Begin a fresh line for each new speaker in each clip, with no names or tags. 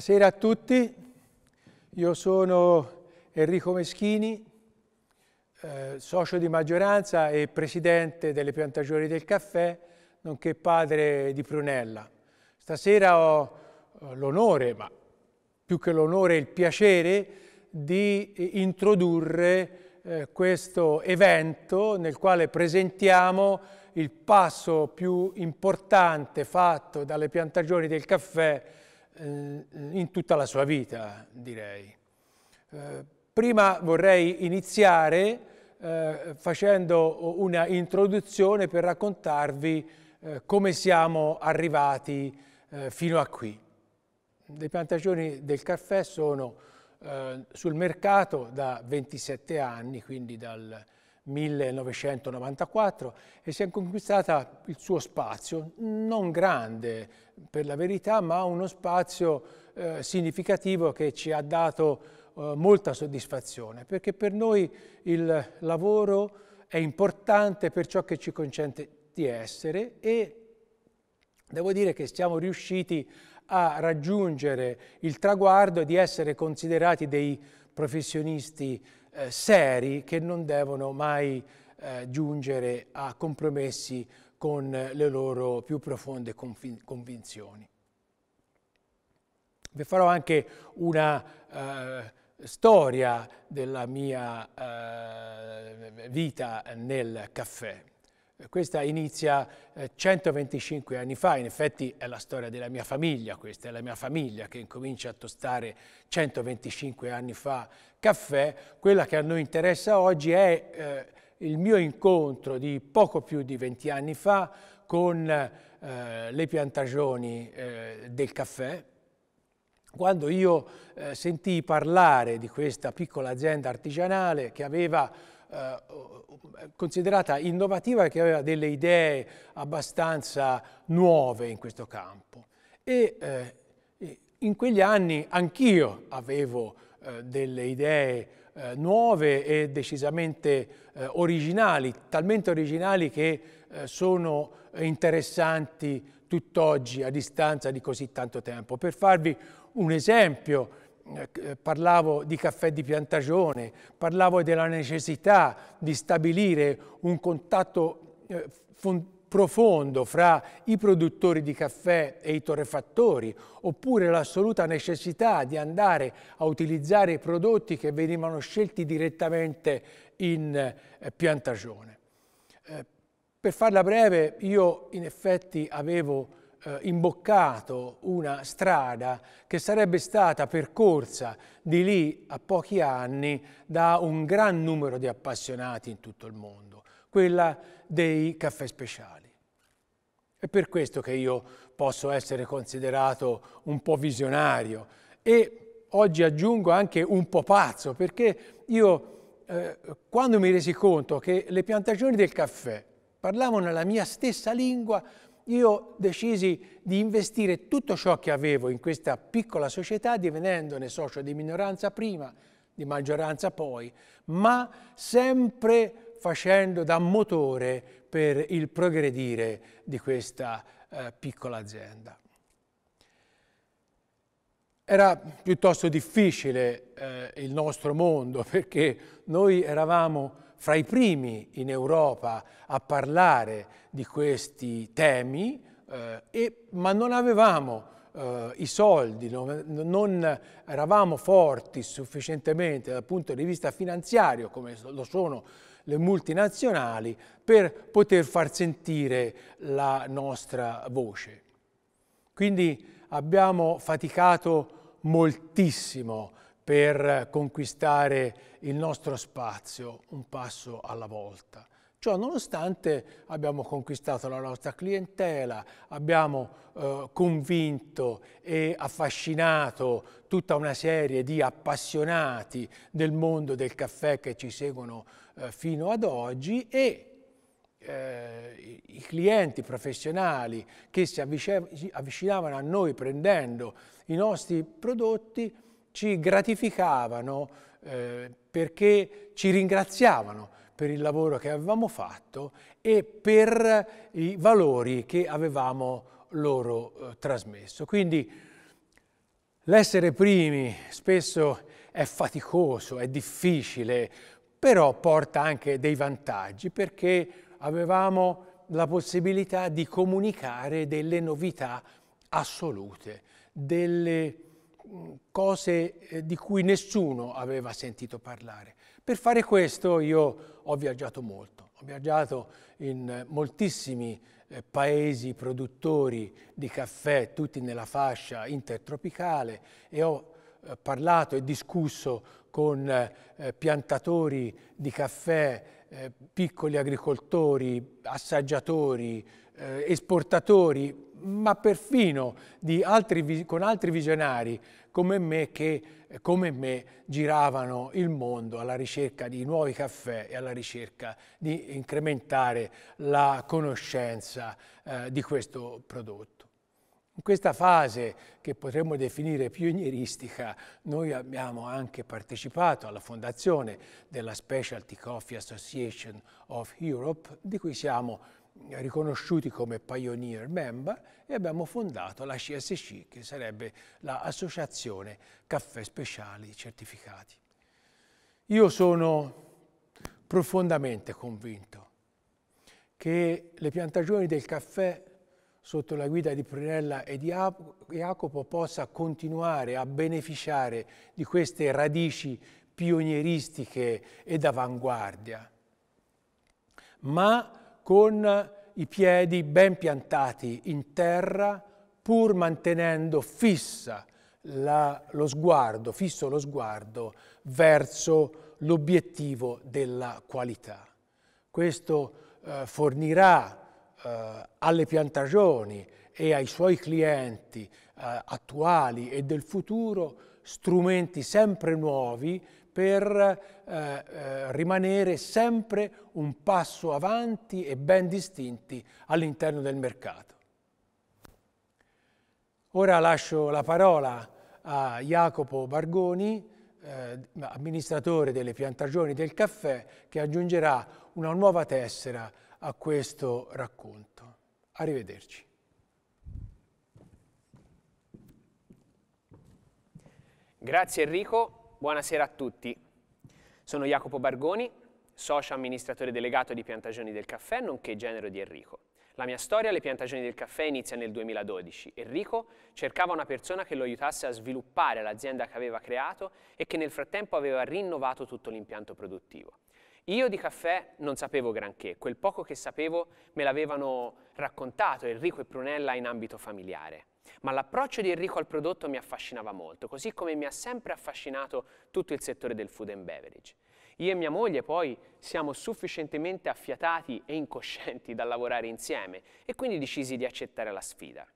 Buonasera a tutti, io sono Enrico Meschini, eh, socio di maggioranza e presidente delle piantagioni del caffè, nonché padre di Prunella. Stasera ho eh, l'onore, ma più che l'onore, il piacere di introdurre eh, questo evento nel quale presentiamo il passo più importante fatto dalle piantagioni del caffè eh, eh, in tutta la sua vita, direi. Eh, prima vorrei iniziare facendo una introduzione per raccontarvi come siamo arrivati fino a qui. Le piantagioni del caffè sono sul mercato da 27 anni, quindi dal 1994 e si è conquistata il suo spazio, non grande per la verità, ma uno spazio eh, significativo che ci ha dato eh, molta soddisfazione, perché per noi il lavoro è importante per ciò che ci consente di essere e devo dire che siamo riusciti a raggiungere il traguardo di essere considerati dei professionisti eh, seri che non devono mai eh, giungere a compromessi con le loro più profonde convinzioni. Vi farò anche una eh, storia della mia eh, vita nel caffè. Questa inizia 125 eh, anni fa, in effetti è la storia della mia famiglia, questa è la mia famiglia che incomincia a tostare 125 anni fa caffè. Quella che a noi interessa oggi è eh, il mio incontro di poco più di 20 anni fa con eh, le piantagioni eh, del caffè, quando io eh, sentii parlare di questa piccola azienda artigianale che aveva eh, eh, considerata innovativa che aveva delle idee abbastanza nuove in questo campo. E eh, in quegli anni anch'io avevo eh, delle idee eh, nuove e decisamente originali, talmente originali che sono interessanti tutt'oggi a distanza di così tanto tempo. Per farvi un esempio, eh, eh, parlavo di caffè di piantagione, parlavo della necessità di stabilire un contatto eh, profondo fra i produttori di caffè e i torrefattori, oppure l'assoluta necessità di andare a utilizzare i prodotti che venivano scelti direttamente in eh, piantagione. Eh, per farla breve, io in effetti avevo eh, imboccato una strada che sarebbe stata percorsa di lì a pochi anni da un gran numero di appassionati in tutto il mondo, quella dei caffè speciali. È per questo che io posso essere considerato un po' visionario e oggi aggiungo anche un po' pazzo, perché io eh, quando mi resi conto che le piantagioni del caffè parlavano la mia stessa lingua, io decisi di investire tutto ciò che avevo in questa piccola società divenendone socio di minoranza prima, di maggioranza poi, ma sempre facendo da motore per il progredire di questa eh, piccola azienda. Era piuttosto difficile eh, il nostro mondo perché noi eravamo fra i primi in Europa a parlare di questi temi, eh, e, ma non avevamo eh, i soldi, non, non, eravamo forti sufficientemente dal punto di vista finanziario, come lo sono le multinazionali, per poter far sentire la nostra voce. Quindi abbiamo faticato moltissimo per conquistare il nostro spazio un passo alla volta. Ciò nonostante abbiamo conquistato la nostra clientela, abbiamo eh, convinto e affascinato tutta una serie di appassionati del mondo del caffè che ci seguono eh, fino ad oggi e eh, i clienti professionali che si avvicinavano a noi prendendo i nostri prodotti ci gratificavano eh, perché ci ringraziavano per il lavoro che avevamo fatto e per i valori che avevamo loro eh, trasmesso. Quindi l'essere primi spesso è faticoso, è difficile, però porta anche dei vantaggi perché avevamo la possibilità di comunicare delle novità assolute, delle mm, cose eh, di cui nessuno aveva sentito parlare. Per fare questo io ho viaggiato molto, ho viaggiato in moltissimi eh, paesi produttori di caffè, tutti nella fascia intertropicale e ho eh, parlato e discusso con piantatori di caffè eh, piccoli agricoltori, assaggiatori, eh, esportatori, ma perfino altri, con altri visionari come me che, eh, come me, giravano il mondo alla ricerca di nuovi caffè e alla ricerca di incrementare la conoscenza eh, di questo prodotto. In questa fase che potremmo definire pionieristica, noi abbiamo anche partecipato alla fondazione della Specialty Coffee Association of Europe, di cui siamo riconosciuti come Pioneer Member e abbiamo fondato la CSC, che sarebbe l'Associazione Caffè Speciali Certificati. Io sono profondamente convinto che le piantagioni del caffè sotto la guida di Prunella e di Jacopo possa continuare a beneficiare di queste radici pionieristiche ed avanguardia, ma con i piedi ben piantati in terra pur mantenendo fissa la, lo sguardo, fisso lo sguardo verso l'obiettivo della qualità. Questo eh, fornirà eh, alle piantagioni e ai suoi clienti eh, attuali e del futuro strumenti sempre nuovi per eh, eh, rimanere sempre un passo avanti e ben distinti all'interno del mercato. Ora lascio la parola a Jacopo Bargoni, eh, amministratore delle piantagioni del caffè, che aggiungerà una nuova tessera a questo racconto. Arrivederci.
Grazie Enrico, buonasera a tutti. Sono Jacopo Bargoni, socio amministratore delegato di Piantagioni del Caffè, nonché genero di Enrico. La mia storia alle piantagioni del caffè inizia nel 2012. Enrico cercava una persona che lo aiutasse a sviluppare l'azienda che aveva creato e che nel frattempo aveva rinnovato tutto l'impianto produttivo. Io di caffè non sapevo granché, quel poco che sapevo me l'avevano raccontato Enrico e Prunella in ambito familiare. Ma l'approccio di Enrico al prodotto mi affascinava molto, così come mi ha sempre affascinato tutto il settore del food and beverage. Io e mia moglie poi siamo sufficientemente affiatati e incoscienti da lavorare insieme e quindi decisi di accettare la sfida.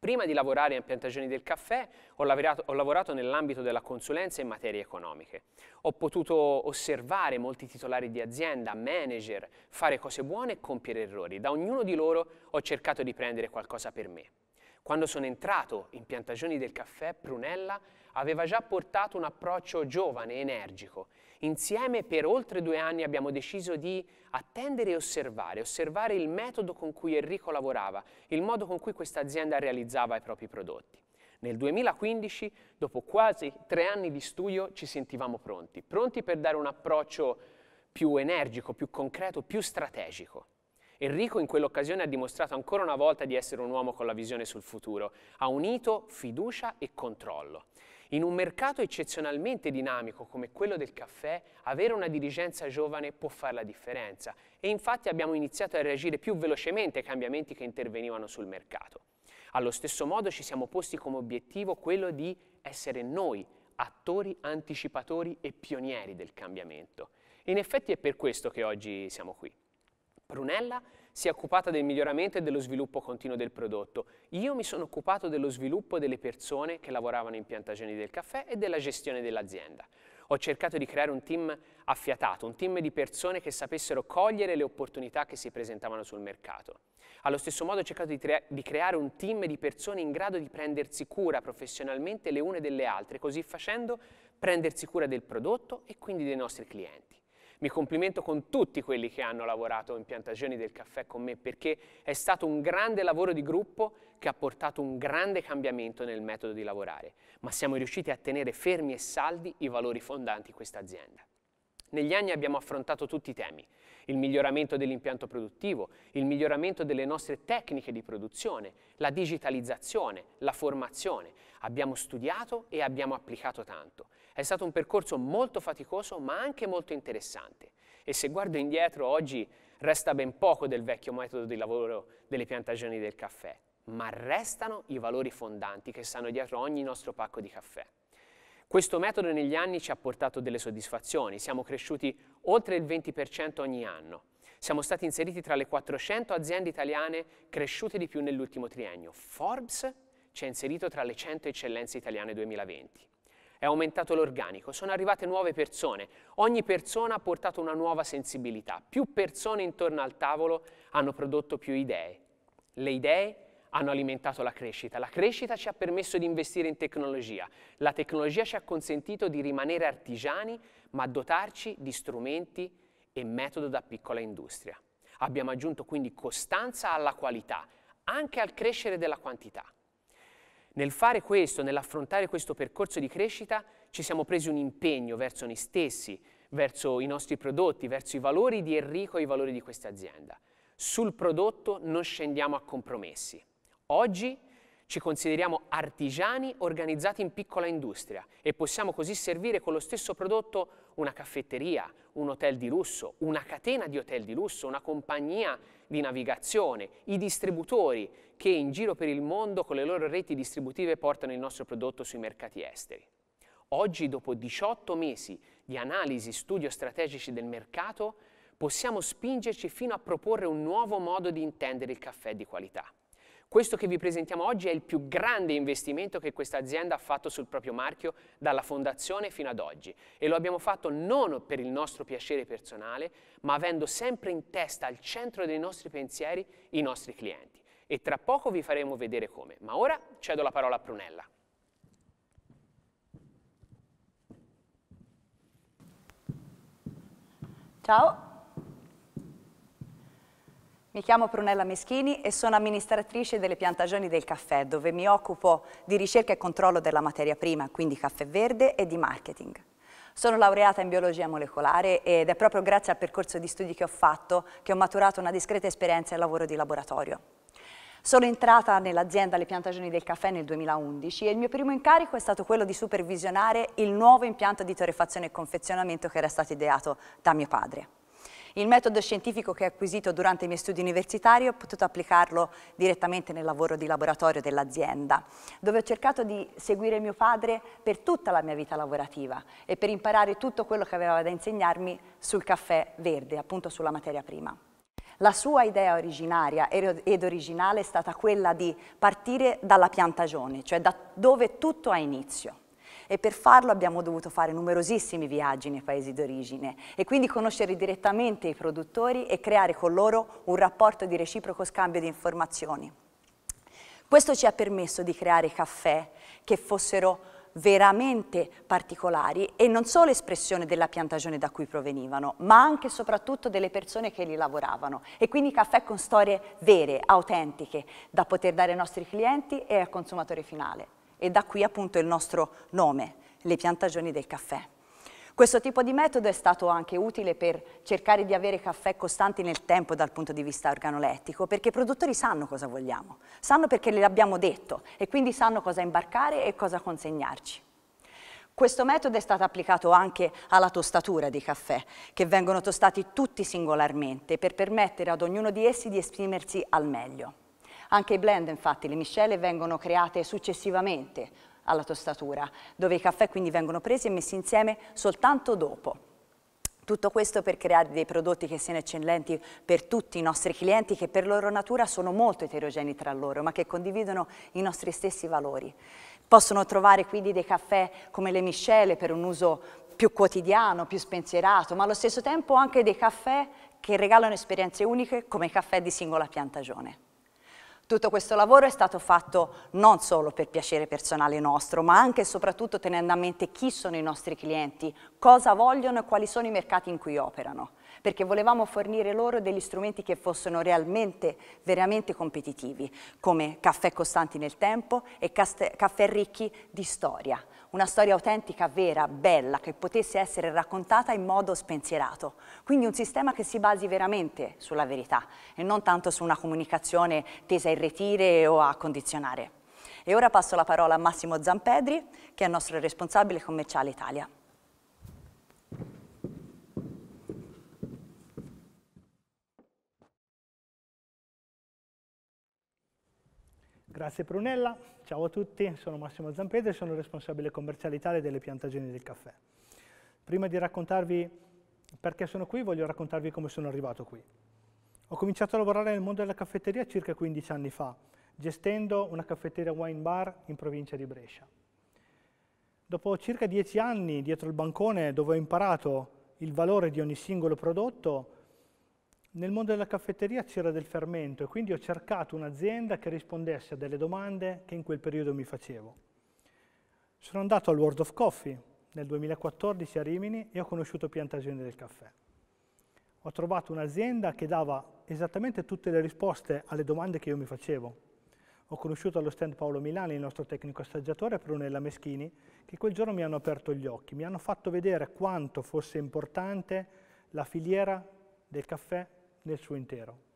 Prima di lavorare in piantagioni del caffè ho lavorato, lavorato nell'ambito della consulenza in materie economiche. Ho potuto osservare molti titolari di azienda, manager, fare cose buone e compiere errori. Da ognuno di loro ho cercato di prendere qualcosa per me. Quando sono entrato in piantagioni del caffè Prunella aveva già portato un approccio giovane e energico. Insieme per oltre due anni abbiamo deciso di attendere e osservare, osservare il metodo con cui Enrico lavorava, il modo con cui questa azienda realizzava i propri prodotti. Nel 2015, dopo quasi tre anni di studio, ci sentivamo pronti, pronti per dare un approccio più energico, più concreto, più strategico. Enrico in quell'occasione ha dimostrato ancora una volta di essere un uomo con la visione sul futuro, ha unito fiducia e controllo. In un mercato eccezionalmente dinamico come quello del caffè, avere una dirigenza giovane può fare la differenza e infatti abbiamo iniziato a reagire più velocemente ai cambiamenti che intervenivano sul mercato. Allo stesso modo ci siamo posti come obiettivo quello di essere noi attori, anticipatori e pionieri del cambiamento. In effetti è per questo che oggi siamo qui. Prunella si è occupata del miglioramento e dello sviluppo continuo del prodotto. Io mi sono occupato dello sviluppo delle persone che lavoravano in Piantagioni del Caffè e della gestione dell'azienda. Ho cercato di creare un team affiatato, un team di persone che sapessero cogliere le opportunità che si presentavano sul mercato. Allo stesso modo ho cercato di, crea di creare un team di persone in grado di prendersi cura professionalmente le une delle altre, così facendo prendersi cura del prodotto e quindi dei nostri clienti. Mi complimento con tutti quelli che hanno lavorato in piantagioni del caffè con me perché è stato un grande lavoro di gruppo che ha portato un grande cambiamento nel metodo di lavorare, ma siamo riusciti a tenere fermi e saldi i valori fondanti di questa azienda. Negli anni abbiamo affrontato tutti i temi, il miglioramento dell'impianto produttivo, il miglioramento delle nostre tecniche di produzione, la digitalizzazione, la formazione. Abbiamo studiato e abbiamo applicato tanto. È stato un percorso molto faticoso ma anche molto interessante e se guardo indietro oggi resta ben poco del vecchio metodo di lavoro delle piantagioni del caffè, ma restano i valori fondanti che stanno dietro ogni nostro pacco di caffè. Questo metodo negli anni ci ha portato delle soddisfazioni, siamo cresciuti oltre il 20% ogni anno. Siamo stati inseriti tra le 400 aziende italiane cresciute di più nell'ultimo triennio. Forbes ci ha inserito tra le 100 eccellenze italiane 2020. È aumentato l'organico, sono arrivate nuove persone, ogni persona ha portato una nuova sensibilità, più persone intorno al tavolo hanno prodotto più idee. Le idee hanno alimentato la crescita. La crescita ci ha permesso di investire in tecnologia, la tecnologia ci ha consentito di rimanere artigiani ma dotarci di strumenti e metodo da piccola industria. Abbiamo aggiunto quindi costanza alla qualità, anche al crescere della quantità. Nel fare questo, nell'affrontare questo percorso di crescita, ci siamo presi un impegno verso noi stessi, verso i nostri prodotti, verso i valori di Enrico e i valori di questa azienda. Sul prodotto non scendiamo a compromessi. Oggi ci consideriamo artigiani organizzati in piccola industria e possiamo così servire con lo stesso prodotto una caffetteria, un hotel di lusso, una catena di hotel di lusso, una compagnia di navigazione, i distributori che in giro per il mondo con le loro reti distributive portano il nostro prodotto sui mercati esteri. Oggi, dopo 18 mesi di analisi e studio strategici del mercato, possiamo spingerci fino a proporre un nuovo modo di intendere il caffè di qualità. Questo che vi presentiamo oggi è il più grande investimento che questa azienda ha fatto sul proprio marchio dalla fondazione fino ad oggi e lo abbiamo fatto non per il nostro piacere personale, ma avendo sempre in testa al centro dei nostri pensieri i nostri clienti. E tra poco vi faremo vedere come. Ma ora cedo la parola a Prunella.
Ciao, mi chiamo Prunella Meschini e sono amministratrice delle piantagioni del caffè, dove mi occupo di ricerca e controllo della materia prima, quindi caffè verde, e di marketing. Sono laureata in biologia molecolare ed è proprio grazie al percorso di studi che ho fatto che ho maturato una discreta esperienza e lavoro di laboratorio. Sono entrata nell'azienda Le Piantagioni del Caffè nel 2011 e il mio primo incarico è stato quello di supervisionare il nuovo impianto di torrefazione e confezionamento che era stato ideato da mio padre. Il metodo scientifico che ho acquisito durante i miei studi universitari ho potuto applicarlo direttamente nel lavoro di laboratorio dell'azienda, dove ho cercato di seguire mio padre per tutta la mia vita lavorativa e per imparare tutto quello che aveva da insegnarmi sul caffè verde, appunto sulla materia prima. La sua idea originaria ed originale è stata quella di partire dalla piantagione, cioè da dove tutto ha inizio e per farlo abbiamo dovuto fare numerosissimi viaggi nei paesi d'origine e quindi conoscere direttamente i produttori e creare con loro un rapporto di reciproco scambio di informazioni. Questo ci ha permesso di creare caffè che fossero veramente particolari e non solo espressione della piantagione da cui provenivano, ma anche e soprattutto delle persone che li lavoravano. E quindi caffè con storie vere, autentiche, da poter dare ai nostri clienti e al consumatore finale e da qui appunto il nostro nome, le piantagioni del caffè. Questo tipo di metodo è stato anche utile per cercare di avere caffè costanti nel tempo dal punto di vista organolettico, perché i produttori sanno cosa vogliamo, sanno perché gliel'abbiamo detto e quindi sanno cosa imbarcare e cosa consegnarci. Questo metodo è stato applicato anche alla tostatura dei caffè, che vengono tostati tutti singolarmente per permettere ad ognuno di essi di esprimersi al meglio. Anche i blend, infatti, le miscele vengono create successivamente alla tostatura, dove i caffè quindi vengono presi e messi insieme soltanto dopo. Tutto questo per creare dei prodotti che siano eccellenti per tutti i nostri clienti che per loro natura sono molto eterogenei tra loro ma che condividono i nostri stessi valori. Possono trovare quindi dei caffè come le miscele per un uso più quotidiano, più spensierato, ma allo stesso tempo anche dei caffè che regalano esperienze uniche come i caffè di singola piantagione. Tutto questo lavoro è stato fatto non solo per piacere personale nostro, ma anche e soprattutto tenendo a mente chi sono i nostri clienti, cosa vogliono e quali sono i mercati in cui operano, perché volevamo fornire loro degli strumenti che fossero realmente, veramente competitivi, come caffè costanti nel tempo e caffè ricchi di storia una storia autentica, vera, bella, che potesse essere raccontata in modo spensierato. Quindi un sistema che si basi veramente sulla verità e non tanto su una comunicazione tesa a irretire o a condizionare. E ora passo la parola a Massimo Zampedri, che è il nostro responsabile commerciale Italia.
Grazie Prunella. Ciao a tutti, sono Massimo Zampese e sono responsabile commerciale Italia delle piantagioni del caffè. Prima di raccontarvi perché sono qui, voglio raccontarvi come sono arrivato qui. Ho cominciato a lavorare nel mondo della caffetteria circa 15 anni fa, gestendo una caffetteria wine bar in provincia di Brescia. Dopo circa 10 anni dietro il bancone dove ho imparato il valore di ogni singolo prodotto, nel mondo della caffetteria c'era del fermento e quindi ho cercato un'azienda che rispondesse a delle domande che in quel periodo mi facevo. Sono andato al World of Coffee nel 2014 a Rimini e ho conosciuto Piantagione del Caffè. Ho trovato un'azienda che dava esattamente tutte le risposte alle domande che io mi facevo. Ho conosciuto allo stand Paolo Milani, il nostro tecnico assaggiatore, e Prunella Meschini, che quel giorno mi hanno aperto gli occhi, mi hanno fatto vedere quanto fosse importante la filiera del caffè nel suo intero.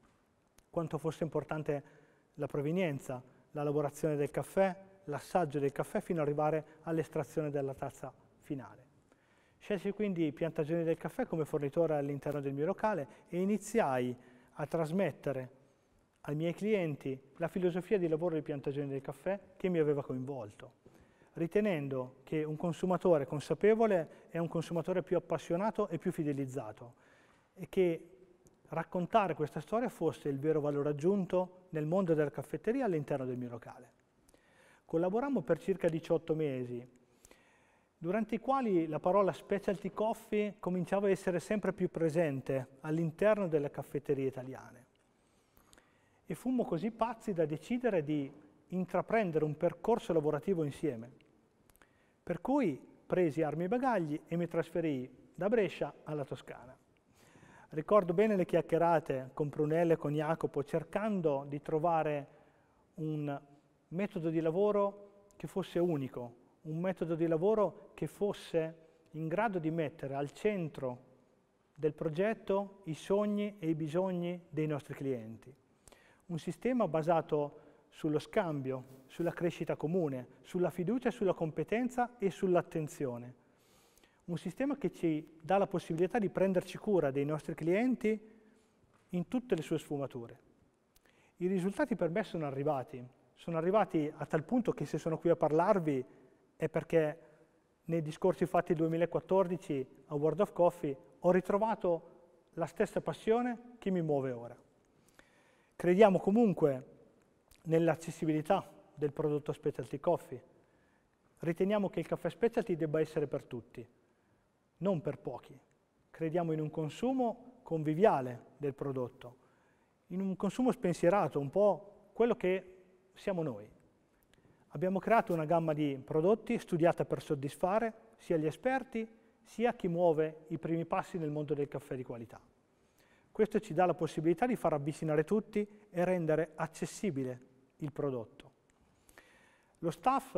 Quanto fosse importante la provenienza, la lavorazione del caffè, l'assaggio del caffè fino ad arrivare all'estrazione della tazza finale. Scelsi quindi Piantagioni del Caffè come fornitore all'interno del mio locale e iniziai a trasmettere ai miei clienti la filosofia di lavoro di Piantagioni del Caffè che mi aveva coinvolto, ritenendo che un consumatore consapevole è un consumatore più appassionato e più fidelizzato e che raccontare questa storia fosse il vero valore aggiunto nel mondo della caffetteria all'interno del mio locale. Collaborammo per circa 18 mesi, durante i quali la parola specialty coffee cominciava a essere sempre più presente all'interno delle caffetterie italiane. E fummo così pazzi da decidere di intraprendere un percorso lavorativo insieme. Per cui presi armi e bagagli e mi trasferii da Brescia alla Toscana. Ricordo bene le chiacchierate con Prunelle e con Jacopo cercando di trovare un metodo di lavoro che fosse unico, un metodo di lavoro che fosse in grado di mettere al centro del progetto i sogni e i bisogni dei nostri clienti. Un sistema basato sullo scambio, sulla crescita comune, sulla fiducia, sulla competenza e sull'attenzione un sistema che ci dà la possibilità di prenderci cura dei nostri clienti in tutte le sue sfumature. I risultati per me sono arrivati, sono arrivati a tal punto che se sono qui a parlarvi è perché nei discorsi fatti nel 2014 a World of Coffee ho ritrovato la stessa passione che mi muove ora. Crediamo comunque nell'accessibilità del prodotto specialty coffee. Riteniamo che il caffè specialty debba essere per tutti, non per pochi. Crediamo in un consumo conviviale del prodotto, in un consumo spensierato, un po' quello che siamo noi. Abbiamo creato una gamma di prodotti studiata per soddisfare sia gli esperti sia chi muove i primi passi nel mondo del caffè di qualità. Questo ci dà la possibilità di far avvicinare tutti e rendere accessibile il prodotto. Lo staff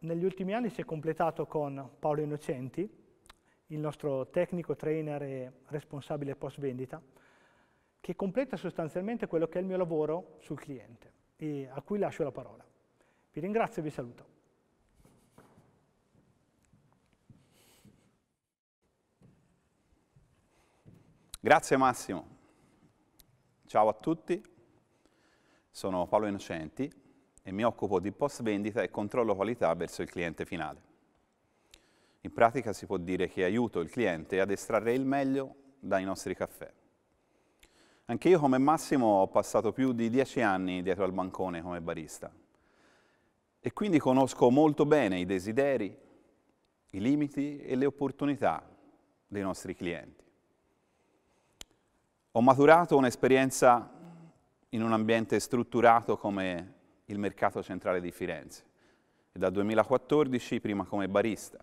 negli ultimi anni si è completato con Paolo Innocenti, il nostro tecnico trainer e responsabile post vendita, che completa sostanzialmente quello che è il mio lavoro sul cliente e a cui lascio la parola. Vi ringrazio e vi saluto.
Grazie Massimo. Ciao a tutti, sono Paolo Innocenti e mi occupo di post vendita e controllo qualità verso il cliente finale. In pratica si può dire che aiuto il cliente ad estrarre il meglio dai nostri caffè. Anche io come Massimo ho passato più di dieci anni dietro al bancone come barista e quindi conosco molto bene i desideri, i limiti e le opportunità dei nostri clienti. Ho maturato un'esperienza in un ambiente strutturato come il mercato centrale di Firenze e dal 2014 prima come barista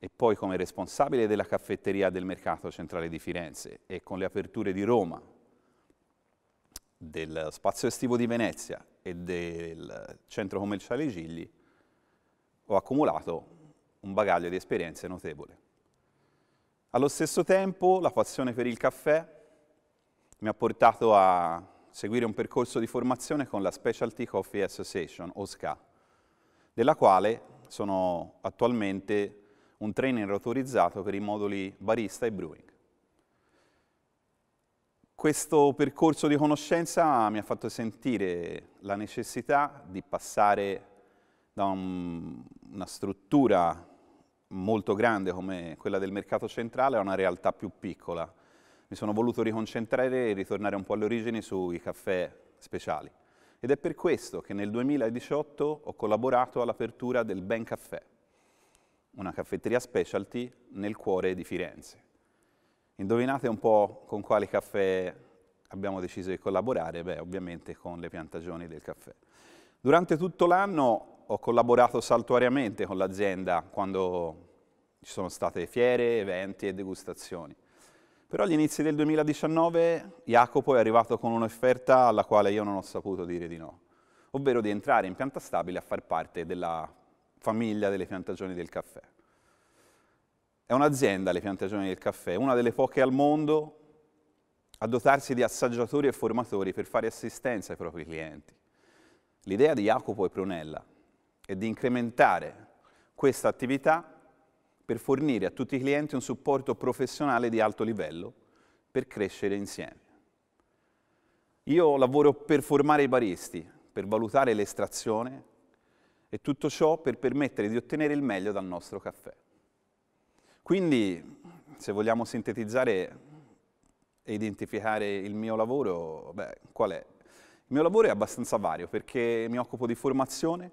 e poi come responsabile della caffetteria del mercato centrale di Firenze e con le aperture di Roma, del spazio estivo di Venezia e del centro commerciale Gigli, ho accumulato un bagaglio di esperienze notevole. Allo stesso tempo la passione per il caffè mi ha portato a seguire un percorso di formazione con la Specialty Coffee Association, OSCA, della quale sono attualmente un trainer autorizzato per i moduli barista e brewing. Questo percorso di conoscenza mi ha fatto sentire la necessità di passare da un, una struttura molto grande come quella del mercato centrale a una realtà più piccola. Mi sono voluto riconcentrare e ritornare un po' alle origini sui caffè speciali. Ed è per questo che nel 2018 ho collaborato all'apertura del Ben Caffè, una caffetteria specialty nel cuore di Firenze. Indovinate un po' con quali caffè abbiamo deciso di collaborare? Beh, ovviamente con le piantagioni del caffè. Durante tutto l'anno ho collaborato saltuariamente con l'azienda quando ci sono state fiere, eventi e degustazioni. Però agli inizi del 2019 Jacopo è arrivato con un'offerta alla quale io non ho saputo dire di no, ovvero di entrare in pianta stabile a far parte della famiglia delle piantagioni del caffè. È un'azienda, le piantagioni del caffè, una delle poche al mondo a dotarsi di assaggiatori e formatori per fare assistenza ai propri clienti. L'idea di Jacopo e Prunella è di incrementare questa attività per fornire a tutti i clienti un supporto professionale di alto livello per crescere insieme. Io lavoro per formare i baristi, per valutare l'estrazione e tutto ciò per permettere di ottenere il meglio dal nostro caffè. Quindi, se vogliamo sintetizzare e identificare il mio lavoro, beh, qual è? Il mio lavoro è abbastanza vario perché mi occupo di formazione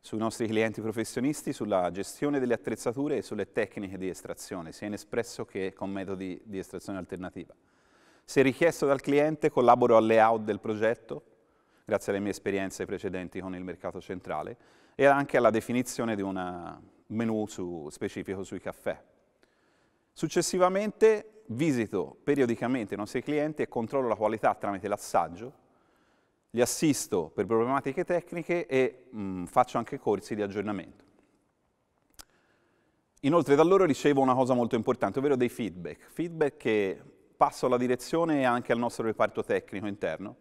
sui nostri clienti professionisti, sulla gestione delle attrezzature e sulle tecniche di estrazione, sia in espresso che con metodi di estrazione alternativa. Se richiesto dal cliente collaboro al layout del progetto, grazie alle mie esperienze precedenti con il mercato centrale, e anche alla definizione di un eh, menu su, specifico sui caffè. Successivamente visito periodicamente i nostri clienti e controllo la qualità tramite l'assaggio, li assisto per problematiche tecniche e mh, mm, faccio anche corsi di aggiornamento. Inoltre da loro ricevo una cosa molto importante, ovvero dei feedback, feedback che passo alla direzione e anche al nostro reparto tecnico interno,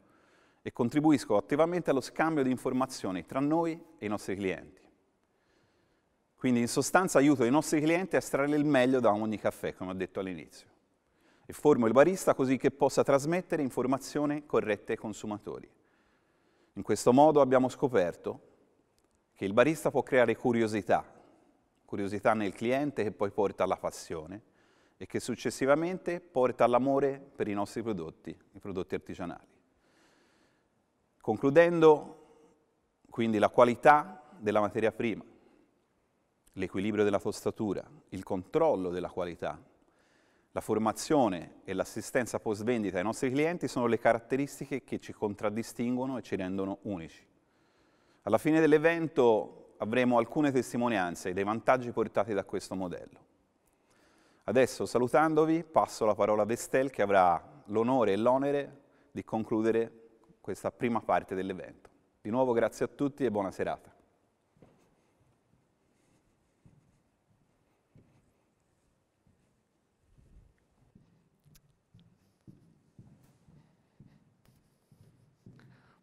e contribuisco attivamente allo scambio di informazioni tra noi e i nostri clienti. Quindi in sostanza aiuto i nostri clienti a estrarre il meglio da ogni caffè, come ho detto all'inizio. E formo il barista così che possa trasmettere informazioni corrette ai consumatori. In questo modo abbiamo scoperto che il barista può creare curiosità, curiosità nel cliente che poi porta alla passione e che successivamente porta all'amore per i nostri prodotti, i prodotti artigianali. Concludendo, quindi la qualità della materia prima, l'equilibrio della tostatura, il controllo della qualità, la formazione e l'assistenza post vendita ai nostri clienti sono le caratteristiche che ci contraddistinguono e ci rendono unici. Alla fine dell'evento avremo alcune testimonianze dei vantaggi portati da questo modello. Adesso salutandovi passo la parola ad Estelle che avrà l'onore e l'onere di concludere questa prima parte dell'evento. Di nuovo grazie a tutti e buona serata.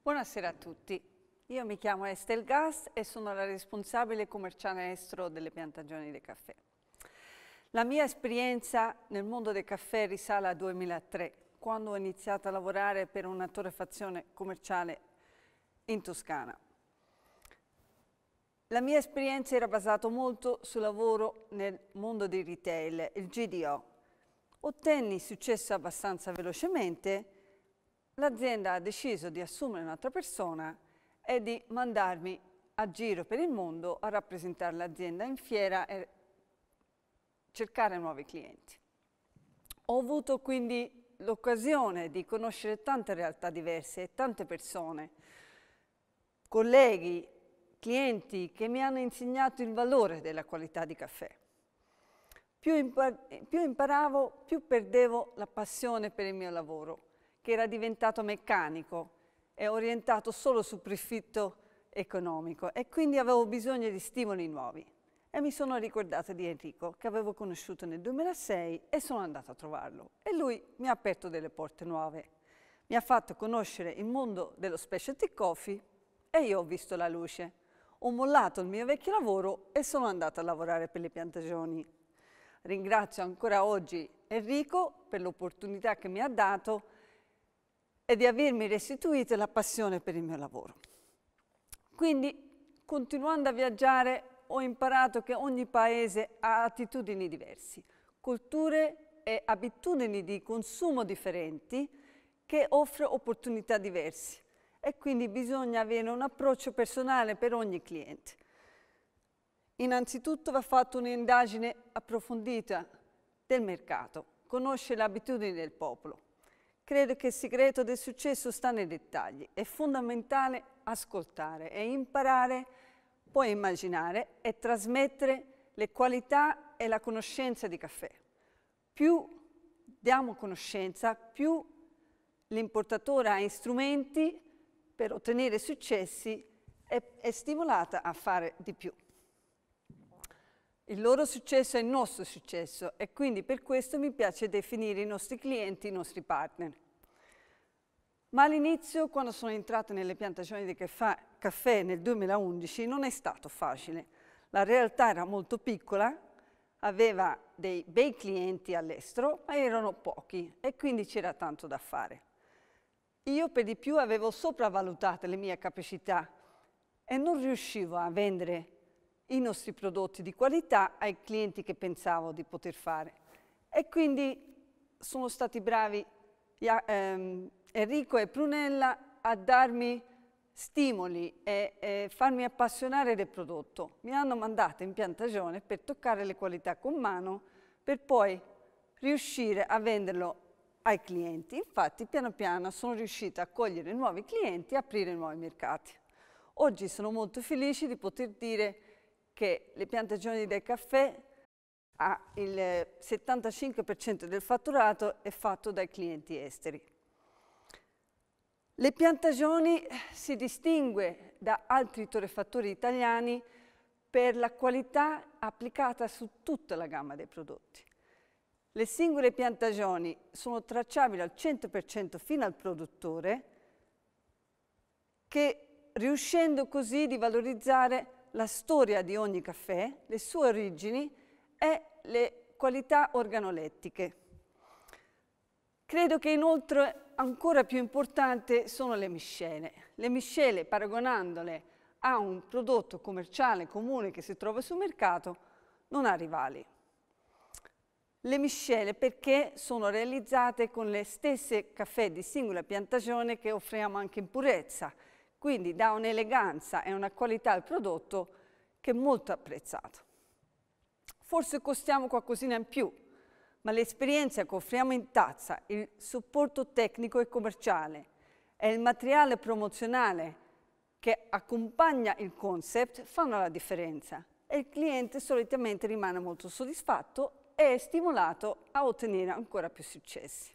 Buonasera a tutti. Io mi chiamo Estel Gas e sono la responsabile commerciale estero delle piantagioni del caffè. La mia esperienza nel mondo del caffè risale al 2003 quando ho iniziato a lavorare per una torrefazione commerciale in Toscana. La mia esperienza era basata molto sul lavoro nel mondo di retail, il GDO. Ottenni successo abbastanza velocemente, l'azienda ha deciso di assumere un'altra persona e di mandarmi a giro per il mondo a rappresentare l'azienda in fiera e cercare nuovi clienti. Ho avuto quindi l'occasione di conoscere tante realtà diverse e tante persone, colleghi, clienti che mi hanno insegnato il valore della qualità di caffè. Più, impar più imparavo, più perdevo la passione per il mio lavoro, che era diventato meccanico e orientato solo sul profitto economico e quindi avevo bisogno di stimoli nuovi e mi sono ricordata di Enrico che avevo conosciuto nel 2006 e sono andata a trovarlo e lui mi ha aperto delle porte nuove. Mi ha fatto conoscere il mondo dello specialty coffee e io ho visto la luce. Ho mollato il mio vecchio lavoro e sono andata a lavorare per le piantagioni. Ringrazio ancora oggi Enrico per l'opportunità che mi ha dato e di avermi restituito la passione per il mio lavoro. Quindi, continuando a viaggiare, ho imparato che ogni paese ha attitudini diverse, culture e abitudini di consumo differenti che offrono opportunità diverse e quindi bisogna avere un approccio personale per ogni cliente. Innanzitutto va fatta un'indagine approfondita del mercato, conoscere le abitudini del popolo. Credo che il segreto del successo sta nei dettagli. È fondamentale ascoltare e imparare a puoi immaginare, è trasmettere le qualità e la conoscenza di caffè. Più diamo conoscenza, più l'importatore ha strumenti per ottenere successi e è stimolata a fare di più. Il loro successo è il nostro successo e quindi per questo mi piace definire i nostri clienti i nostri partner. Ma all'inizio, quando sono entrata nelle piantagioni di caffè nel 2011, non è stato facile. La realtà era molto piccola, aveva dei bei clienti all'estero, ma erano pochi e quindi c'era tanto da fare. Io per di più avevo sopravvalutato le mie capacità e non riuscivo a vendere i nostri prodotti di qualità ai clienti che pensavo di poter fare. E quindi sono stati bravi Enrico e Prunella a darmi stimoli e, e farmi appassionare del prodotto. Mi hanno mandato in piantagione per toccare le qualità con mano per poi riuscire a venderlo ai clienti. Infatti piano piano sono riuscita a cogliere nuovi clienti e aprire nuovi mercati. Oggi sono molto felice di poter dire che le piantagioni del caffè ha il 75% del fatturato è fatto dai clienti esteri. Le piantagioni si distingue da altri torrefattori italiani per la qualità applicata su tutta la gamma dei prodotti. Le singole piantagioni sono tracciabili al 100% fino al produttore, che riuscendo così di valorizzare la storia di ogni caffè, le sue origini e le qualità organolettiche. Credo che inoltre ancora più importante sono le miscele. Le miscele, paragonandole a un prodotto commerciale comune che si trova sul mercato, non ha rivali. Le miscele perché sono realizzate con le stesse caffè di singola piantagione che offriamo anche in purezza, quindi dà un'eleganza e una qualità al prodotto che è molto apprezzato. Forse costiamo qualcosina in più, ma l'esperienza che offriamo in tazza, il supporto tecnico e commerciale e il materiale promozionale che accompagna il concept fanno la differenza e il cliente solitamente rimane molto soddisfatto e stimolato a ottenere ancora più successi.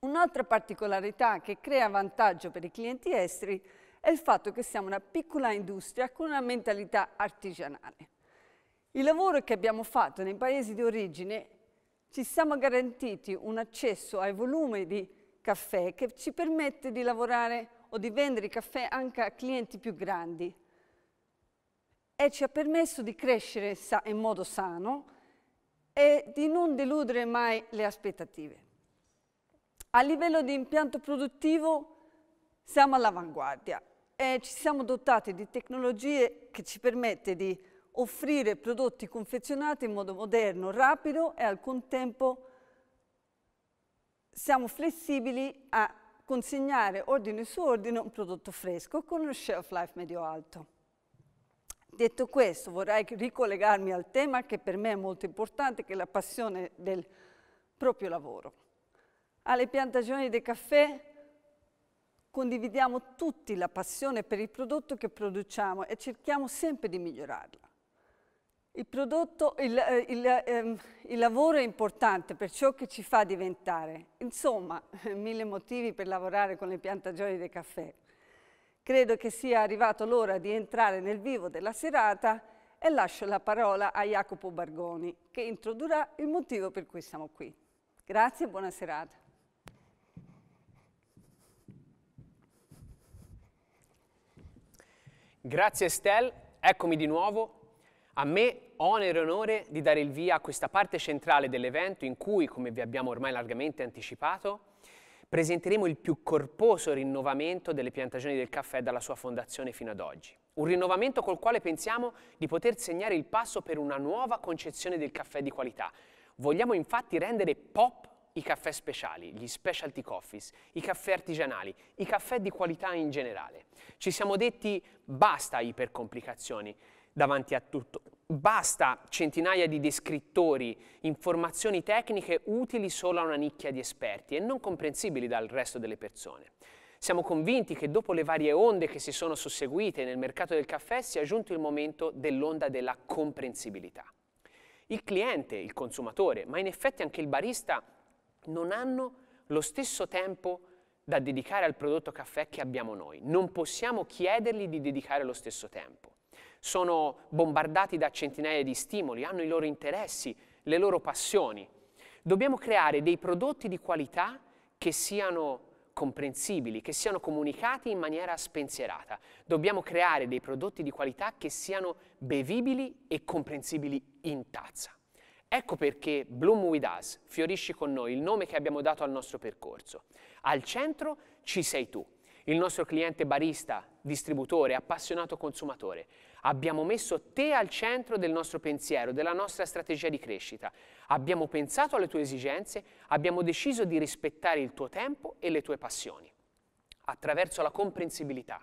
Un'altra particolarità che crea vantaggio per i clienti esteri è il fatto che siamo una piccola industria con una mentalità artigianale. Il lavoro che abbiamo fatto nei paesi di origine ci siamo garantiti un accesso ai volumi di caffè che ci permette di lavorare o di vendere caffè anche a clienti più grandi e ci ha permesso di crescere in modo sano e di non deludere mai le aspettative. A livello di impianto produttivo siamo all'avanguardia e ci siamo dotati di tecnologie che ci permette di offrire prodotti confezionati in modo moderno, rapido e al contempo siamo flessibili a consegnare ordine su ordine un prodotto fresco con uno shelf life medio-alto. Detto questo, vorrei ricollegarmi al tema che per me è molto importante, che è la passione del proprio lavoro. Alle piantagioni dei caffè condividiamo tutti la passione per il prodotto che produciamo e cerchiamo sempre di migliorarla. Il, prodotto, il, eh, il, ehm, il, lavoro è importante per ciò che ci fa diventare. Insomma, mille motivi per lavorare con le piantagioni dei caffè. Credo che sia arrivato l'ora di entrare nel vivo della serata e lascio la parola a Jacopo Bargoni che introdurrà il motivo per cui siamo qui. Grazie e buona serata.
Grazie Estelle, eccomi di nuovo a me onere e onore di dare il via a questa parte centrale dell'evento in cui, come vi abbiamo ormai largamente anticipato, presenteremo il più corposo rinnovamento delle piantagioni del caffè dalla sua fondazione fino ad oggi. Un rinnovamento col quale pensiamo di poter segnare il passo per una nuova concezione del caffè di qualità. Vogliamo infatti rendere pop i caffè speciali, gli specialty coffees, i caffè artigianali, i caffè di qualità in generale. Ci siamo detti basta ipercomplicazioni, davanti a tutto. Basta centinaia di descrittori, informazioni tecniche utili solo a una nicchia di esperti e non comprensibili dal resto delle persone. Siamo convinti che dopo le varie onde che si sono susseguite nel mercato del caffè sia giunto il momento dell'onda della comprensibilità. Il cliente, il consumatore, ma in effetti anche il barista non hanno lo stesso tempo da dedicare al prodotto caffè che abbiamo noi. Non possiamo chiedergli di dedicare lo stesso tempo sono bombardati da centinaia di stimoli, hanno i loro interessi, le loro passioni. Dobbiamo creare dei prodotti di qualità che siano comprensibili, che siano comunicati in maniera spensierata. Dobbiamo creare dei prodotti di qualità che siano bevibili e comprensibili in tazza. Ecco perché Bloom With Us, Fiorisci con noi, il nome che abbiamo dato al nostro percorso. Al centro ci sei tu, il nostro cliente barista, distributore, appassionato consumatore. Abbiamo messo te al centro del nostro pensiero, della nostra strategia di crescita. Abbiamo pensato alle tue esigenze, abbiamo deciso di rispettare il tuo tempo e le tue passioni. Attraverso la comprensibilità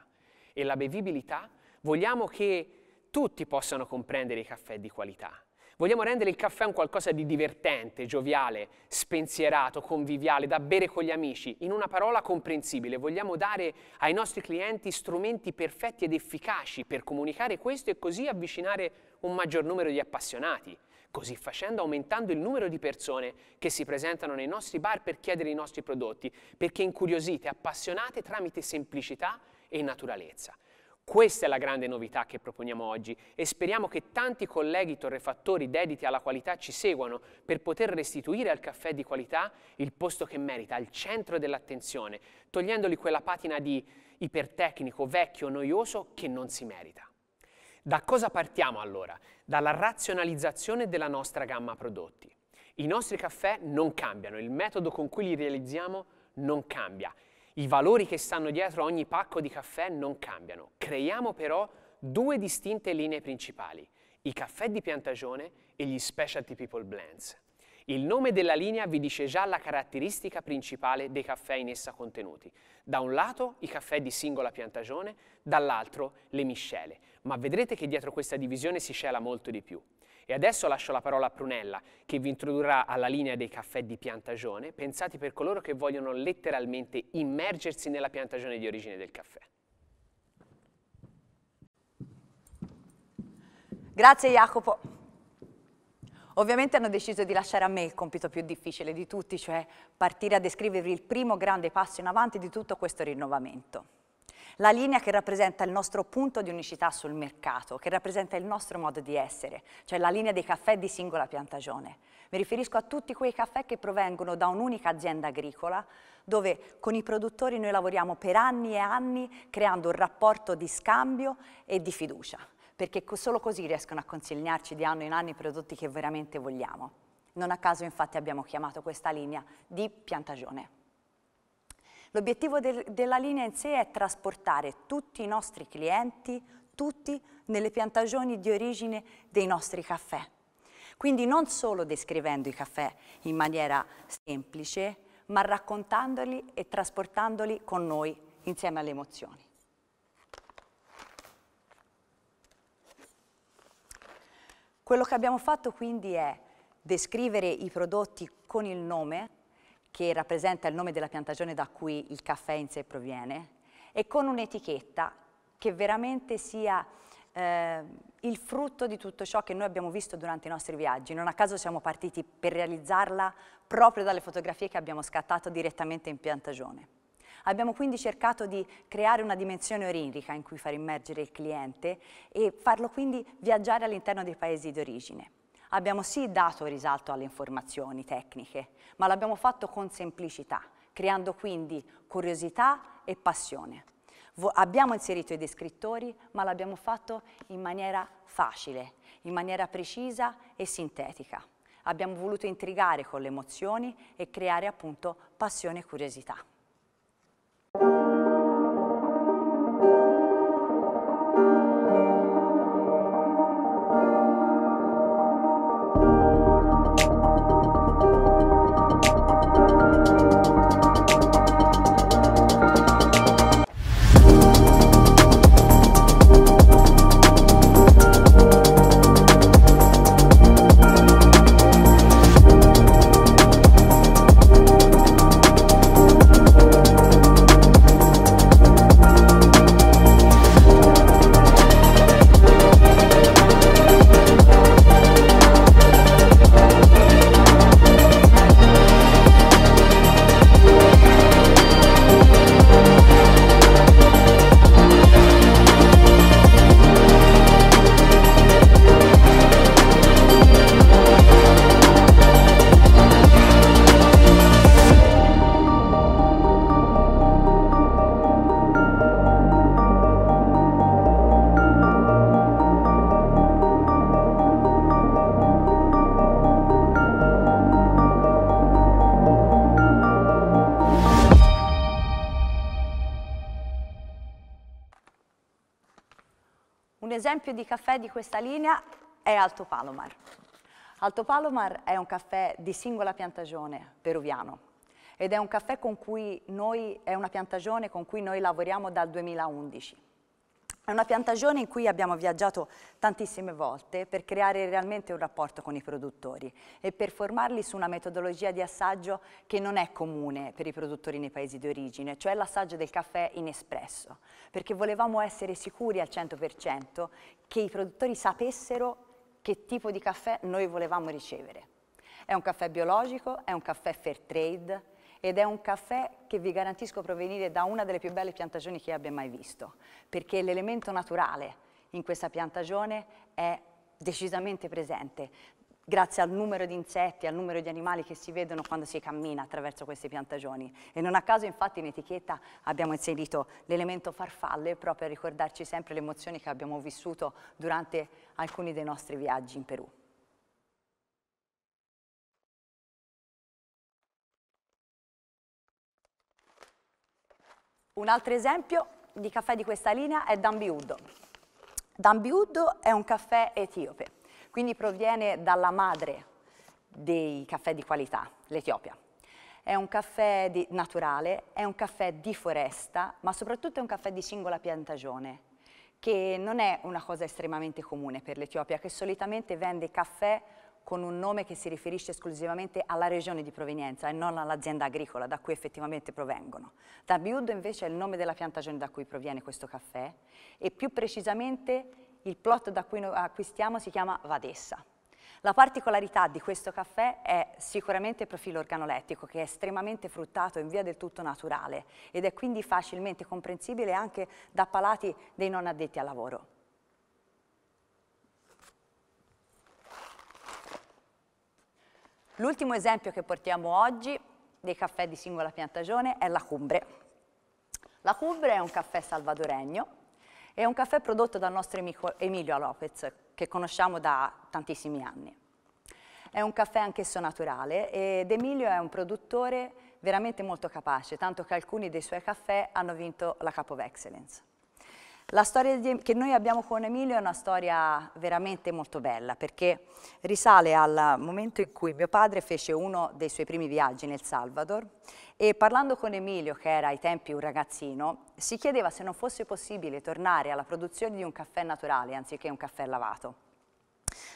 e la bevibilità vogliamo che tutti possano comprendere i caffè di qualità Vogliamo rendere il caffè un qualcosa di divertente, gioviale, spensierato, conviviale, da bere con gli amici, in una parola comprensibile. Vogliamo dare ai nostri clienti strumenti perfetti ed efficaci per comunicare questo e così avvicinare un maggior numero di appassionati, così facendo aumentando il numero di persone che si presentano nei nostri bar per chiedere i nostri prodotti, perché incuriosite, appassionate tramite semplicità e naturalezza. Questa è la grande novità che proponiamo oggi e speriamo che tanti colleghi torrefattori dediti alla qualità ci seguano per poter restituire al caffè di qualità il posto che merita, al centro dell'attenzione, togliendogli quella patina di ipertecnico, vecchio, noioso che non si merita. Da cosa partiamo allora? Dalla razionalizzazione della nostra gamma prodotti. I nostri caffè non cambiano, il metodo con cui li realizziamo non cambia i valori che stanno dietro ogni pacco di caffè non cambiano. Creiamo però due distinte linee principali, i caffè di piantagione e gli specialty people blends. Il nome della linea vi dice già la caratteristica principale dei caffè in essa contenuti. Da un lato i caffè di singola piantagione, dall'altro le miscele, ma vedrete che dietro questa divisione si cela molto di più. E adesso lascio la parola a Prunella, che vi introdurrà alla linea dei caffè di piantagione, pensati per coloro che vogliono letteralmente immergersi nella piantagione di origine del caffè.
Grazie Jacopo. Ovviamente hanno deciso di lasciare a me il compito più difficile di tutti, cioè partire a descrivervi il primo grande passo in avanti di tutto questo rinnovamento la linea che rappresenta il nostro punto di unicità sul mercato, che rappresenta il nostro modo di essere, cioè la linea dei caffè di singola piantagione. Mi riferisco a tutti quei caffè che provengono da un'unica azienda agricola, dove con i produttori noi lavoriamo per anni e anni creando un rapporto di scambio e di fiducia, perché solo così riescono a consegnarci di anno in anno i prodotti che veramente vogliamo. Non a caso infatti abbiamo chiamato questa linea di piantagione. L'obiettivo del, della linea in sé è trasportare tutti i nostri clienti, tutti, nelle piantagioni di origine dei nostri caffè. Quindi non solo descrivendo i caffè in maniera semplice, ma raccontandoli e trasportandoli con noi insieme alle emozioni. Quello che abbiamo fatto quindi è descrivere i prodotti con il nome, che rappresenta il nome della piantagione da cui il caffè in sé proviene, e con un'etichetta che veramente sia eh, il frutto di tutto ciò che noi abbiamo visto durante i nostri viaggi. Non a caso siamo partiti per realizzarla proprio dalle fotografie che abbiamo scattato direttamente in piantagione. Abbiamo quindi cercato di creare una dimensione onirica in cui far immergere il cliente e farlo quindi viaggiare all'interno dei paesi d'origine. Abbiamo sì dato risalto alle informazioni tecniche, ma l'abbiamo fatto con semplicità, creando quindi curiosità e passione. Vo abbiamo inserito i descrittori, ma l'abbiamo fatto in maniera facile, in maniera precisa e sintetica. Abbiamo voluto intrigare con le emozioni e creare appunto passione e curiosità. caffè di questa linea è Alto Palomar. Alto Palomar è un caffè di singola piantagione peruviano ed è, un con cui noi, è una piantagione con cui noi lavoriamo dal 2011. È una piantagione in cui abbiamo viaggiato tantissime volte per creare realmente un rapporto con i produttori e per formarli su una metodologia di assaggio che non è comune per i produttori nei paesi di origine, cioè l'assaggio del caffè in espresso, perché volevamo essere sicuri al 100% che i produttori sapessero che tipo di caffè noi volevamo ricevere. È un caffè biologico, è un caffè fair trade, ed è un caffè che vi garantisco provenire da una delle più belle piantagioni che io abbia mai visto, perché l'elemento naturale in questa piantagione è decisamente presente, grazie al numero di insetti, al numero di animali che si vedono quando si cammina attraverso queste piantagioni. E non a caso infatti in etichetta abbiamo inserito l'elemento farfalle proprio a ricordarci sempre le emozioni che abbiamo vissuto durante alcuni dei nostri viaggi in Perù. Un altro esempio di caffè di questa linea è Dambi Dambi Dambiuddo è un caffè etiope, quindi proviene dalla madre dei caffè di qualità, l'Etiopia. È un caffè di, naturale, è un caffè di foresta, ma soprattutto è un caffè di singola piantagione, che non è una cosa estremamente comune per l'Etiopia, che solitamente vende caffè con un nome che si riferisce esclusivamente alla regione di provenienza e non all'azienda agricola da cui effettivamente provengono. Tabiudo invece è il nome della piantagione da cui proviene questo caffè e più precisamente il plot da cui noi acquistiamo si chiama Vadessa. La particolarità di questo caffè è sicuramente il profilo organolettico che è estremamente fruttato in via del tutto naturale ed è quindi facilmente comprensibile anche da palati dei non addetti al lavoro. L'ultimo esempio che portiamo oggi dei caffè di singola piantagione è la Cumbre. La Cumbre è un caffè salvadoregno, è un caffè prodotto dal nostro amico Emilio Lopez, che conosciamo da tantissimi anni. È un caffè anch'esso naturale ed Emilio è un produttore veramente molto capace, tanto che alcuni dei suoi caffè hanno vinto la Cup of Excellence. La storia di, che noi abbiamo con Emilio è una storia veramente molto bella perché risale al momento in cui mio padre fece uno dei suoi primi viaggi nel Salvador e parlando con Emilio, che era ai tempi un ragazzino, si chiedeva se non fosse possibile tornare alla produzione di un caffè naturale anziché un caffè lavato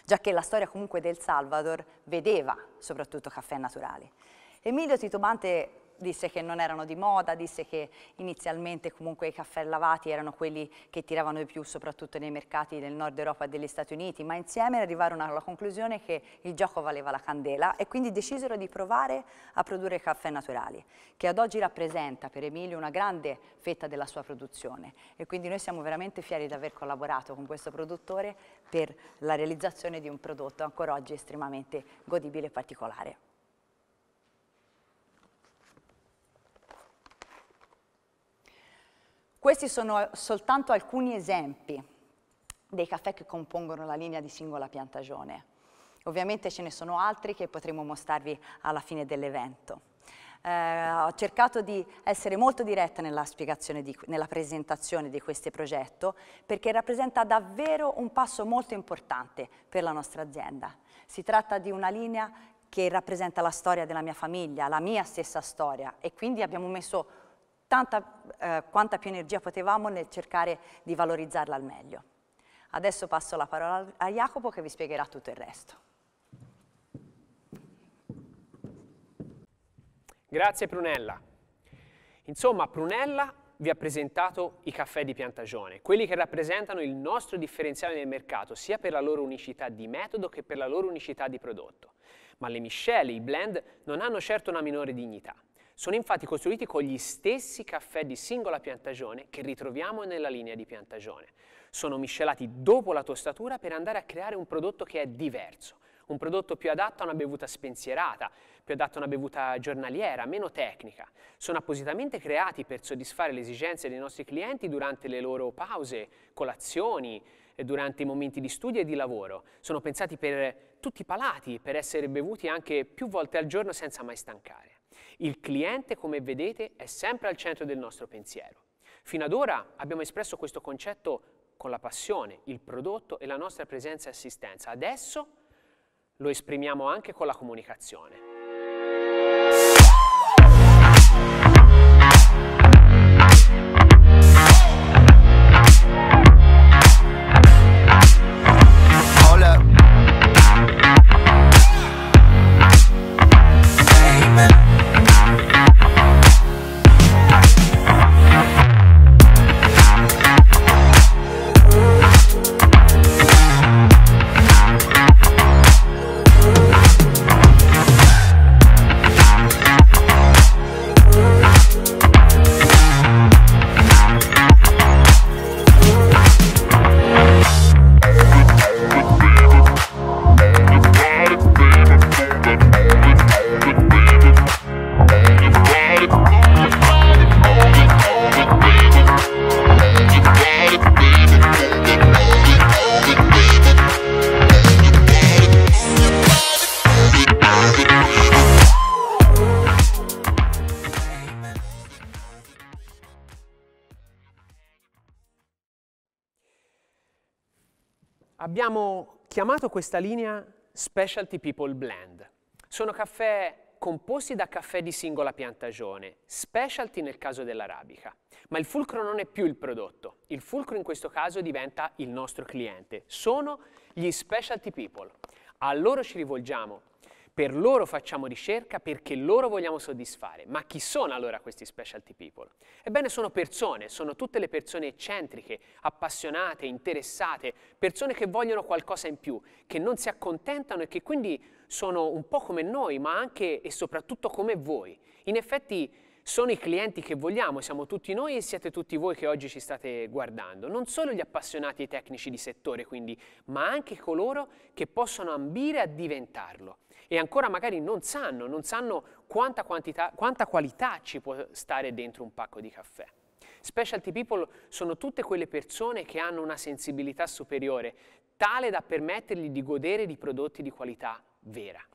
già che la storia comunque del Salvador vedeva soprattutto caffè naturali. Emilio Titubante disse che non erano di moda, disse che inizialmente comunque i caffè lavati erano quelli che tiravano di più soprattutto nei mercati del nord Europa e degli Stati Uniti, ma insieme arrivarono alla conclusione che il gioco valeva la candela e quindi decisero di provare a produrre caffè naturali, che ad oggi rappresenta per Emilio una grande fetta della sua produzione e quindi noi siamo veramente fieri di aver collaborato con questo produttore per la realizzazione di un prodotto ancora oggi estremamente godibile e particolare. Questi sono eh, soltanto alcuni esempi dei caffè che compongono la linea di singola piantagione. Ovviamente ce ne sono altri che potremo mostrarvi alla fine dell'evento. Eh, ho cercato di essere molto diretta nella, di, nella presentazione di questo progetto perché rappresenta davvero un passo molto importante per la nostra azienda. Si tratta di una linea che rappresenta la storia della mia famiglia, la mia stessa storia e quindi abbiamo messo tanta, eh, quanta più energia potevamo nel cercare di valorizzarla al meglio. Adesso passo la parola a Jacopo che vi spiegherà tutto il resto.
Grazie Prunella. Insomma, Prunella vi ha presentato i caffè di piantagione, quelli che rappresentano il nostro differenziale nel mercato, sia per la loro unicità di metodo che per la loro unicità di prodotto. Ma le miscele, i blend, non hanno certo una minore dignità. Sono infatti costruiti con gli stessi caffè di singola piantagione che ritroviamo nella linea di piantagione. Sono miscelati dopo la tostatura per andare a creare un prodotto che è diverso, un prodotto più adatto a una bevuta spensierata, più adatto a una bevuta giornaliera, meno tecnica. Sono appositamente creati per soddisfare le esigenze dei nostri clienti durante le loro pause, colazioni, eh, durante i momenti di studio e di lavoro. Sono pensati per tutti i palati, per essere bevuti anche più volte al giorno senza mai stancare. Il cliente, come vedete, è sempre al centro del nostro pensiero. Fino ad ora abbiamo espresso questo concetto con la passione, il prodotto e la nostra presenza e assistenza. Adesso lo esprimiamo anche con la comunicazione. chiamato questa linea Specialty People Blend. Sono caffè composti da caffè di singola piantagione, specialty nel caso dell'arabica. Ma il fulcro non è più il prodotto, il fulcro in questo caso diventa il nostro cliente, sono gli specialty people. A loro ci rivolgiamo per loro facciamo ricerca perché loro vogliamo soddisfare. Ma chi sono allora questi specialty people? Ebbene, sono persone, sono tutte le persone eccentriche, appassionate, interessate, persone che vogliono qualcosa in più, che non si accontentano e che quindi sono un po' come noi, ma anche e soprattutto come voi. In effetti sono i clienti che vogliamo, siamo tutti noi e siete tutti voi che oggi ci state guardando, non solo gli appassionati e tecnici di settore quindi, ma anche coloro che possono ambire a diventarlo e ancora magari non sanno, non sanno quanta, quantità, quanta qualità ci può stare dentro un pacco di caffè. Specialty people sono tutte quelle persone che hanno una sensibilità superiore, tale da permettergli di godere di prodotti di qualità vera.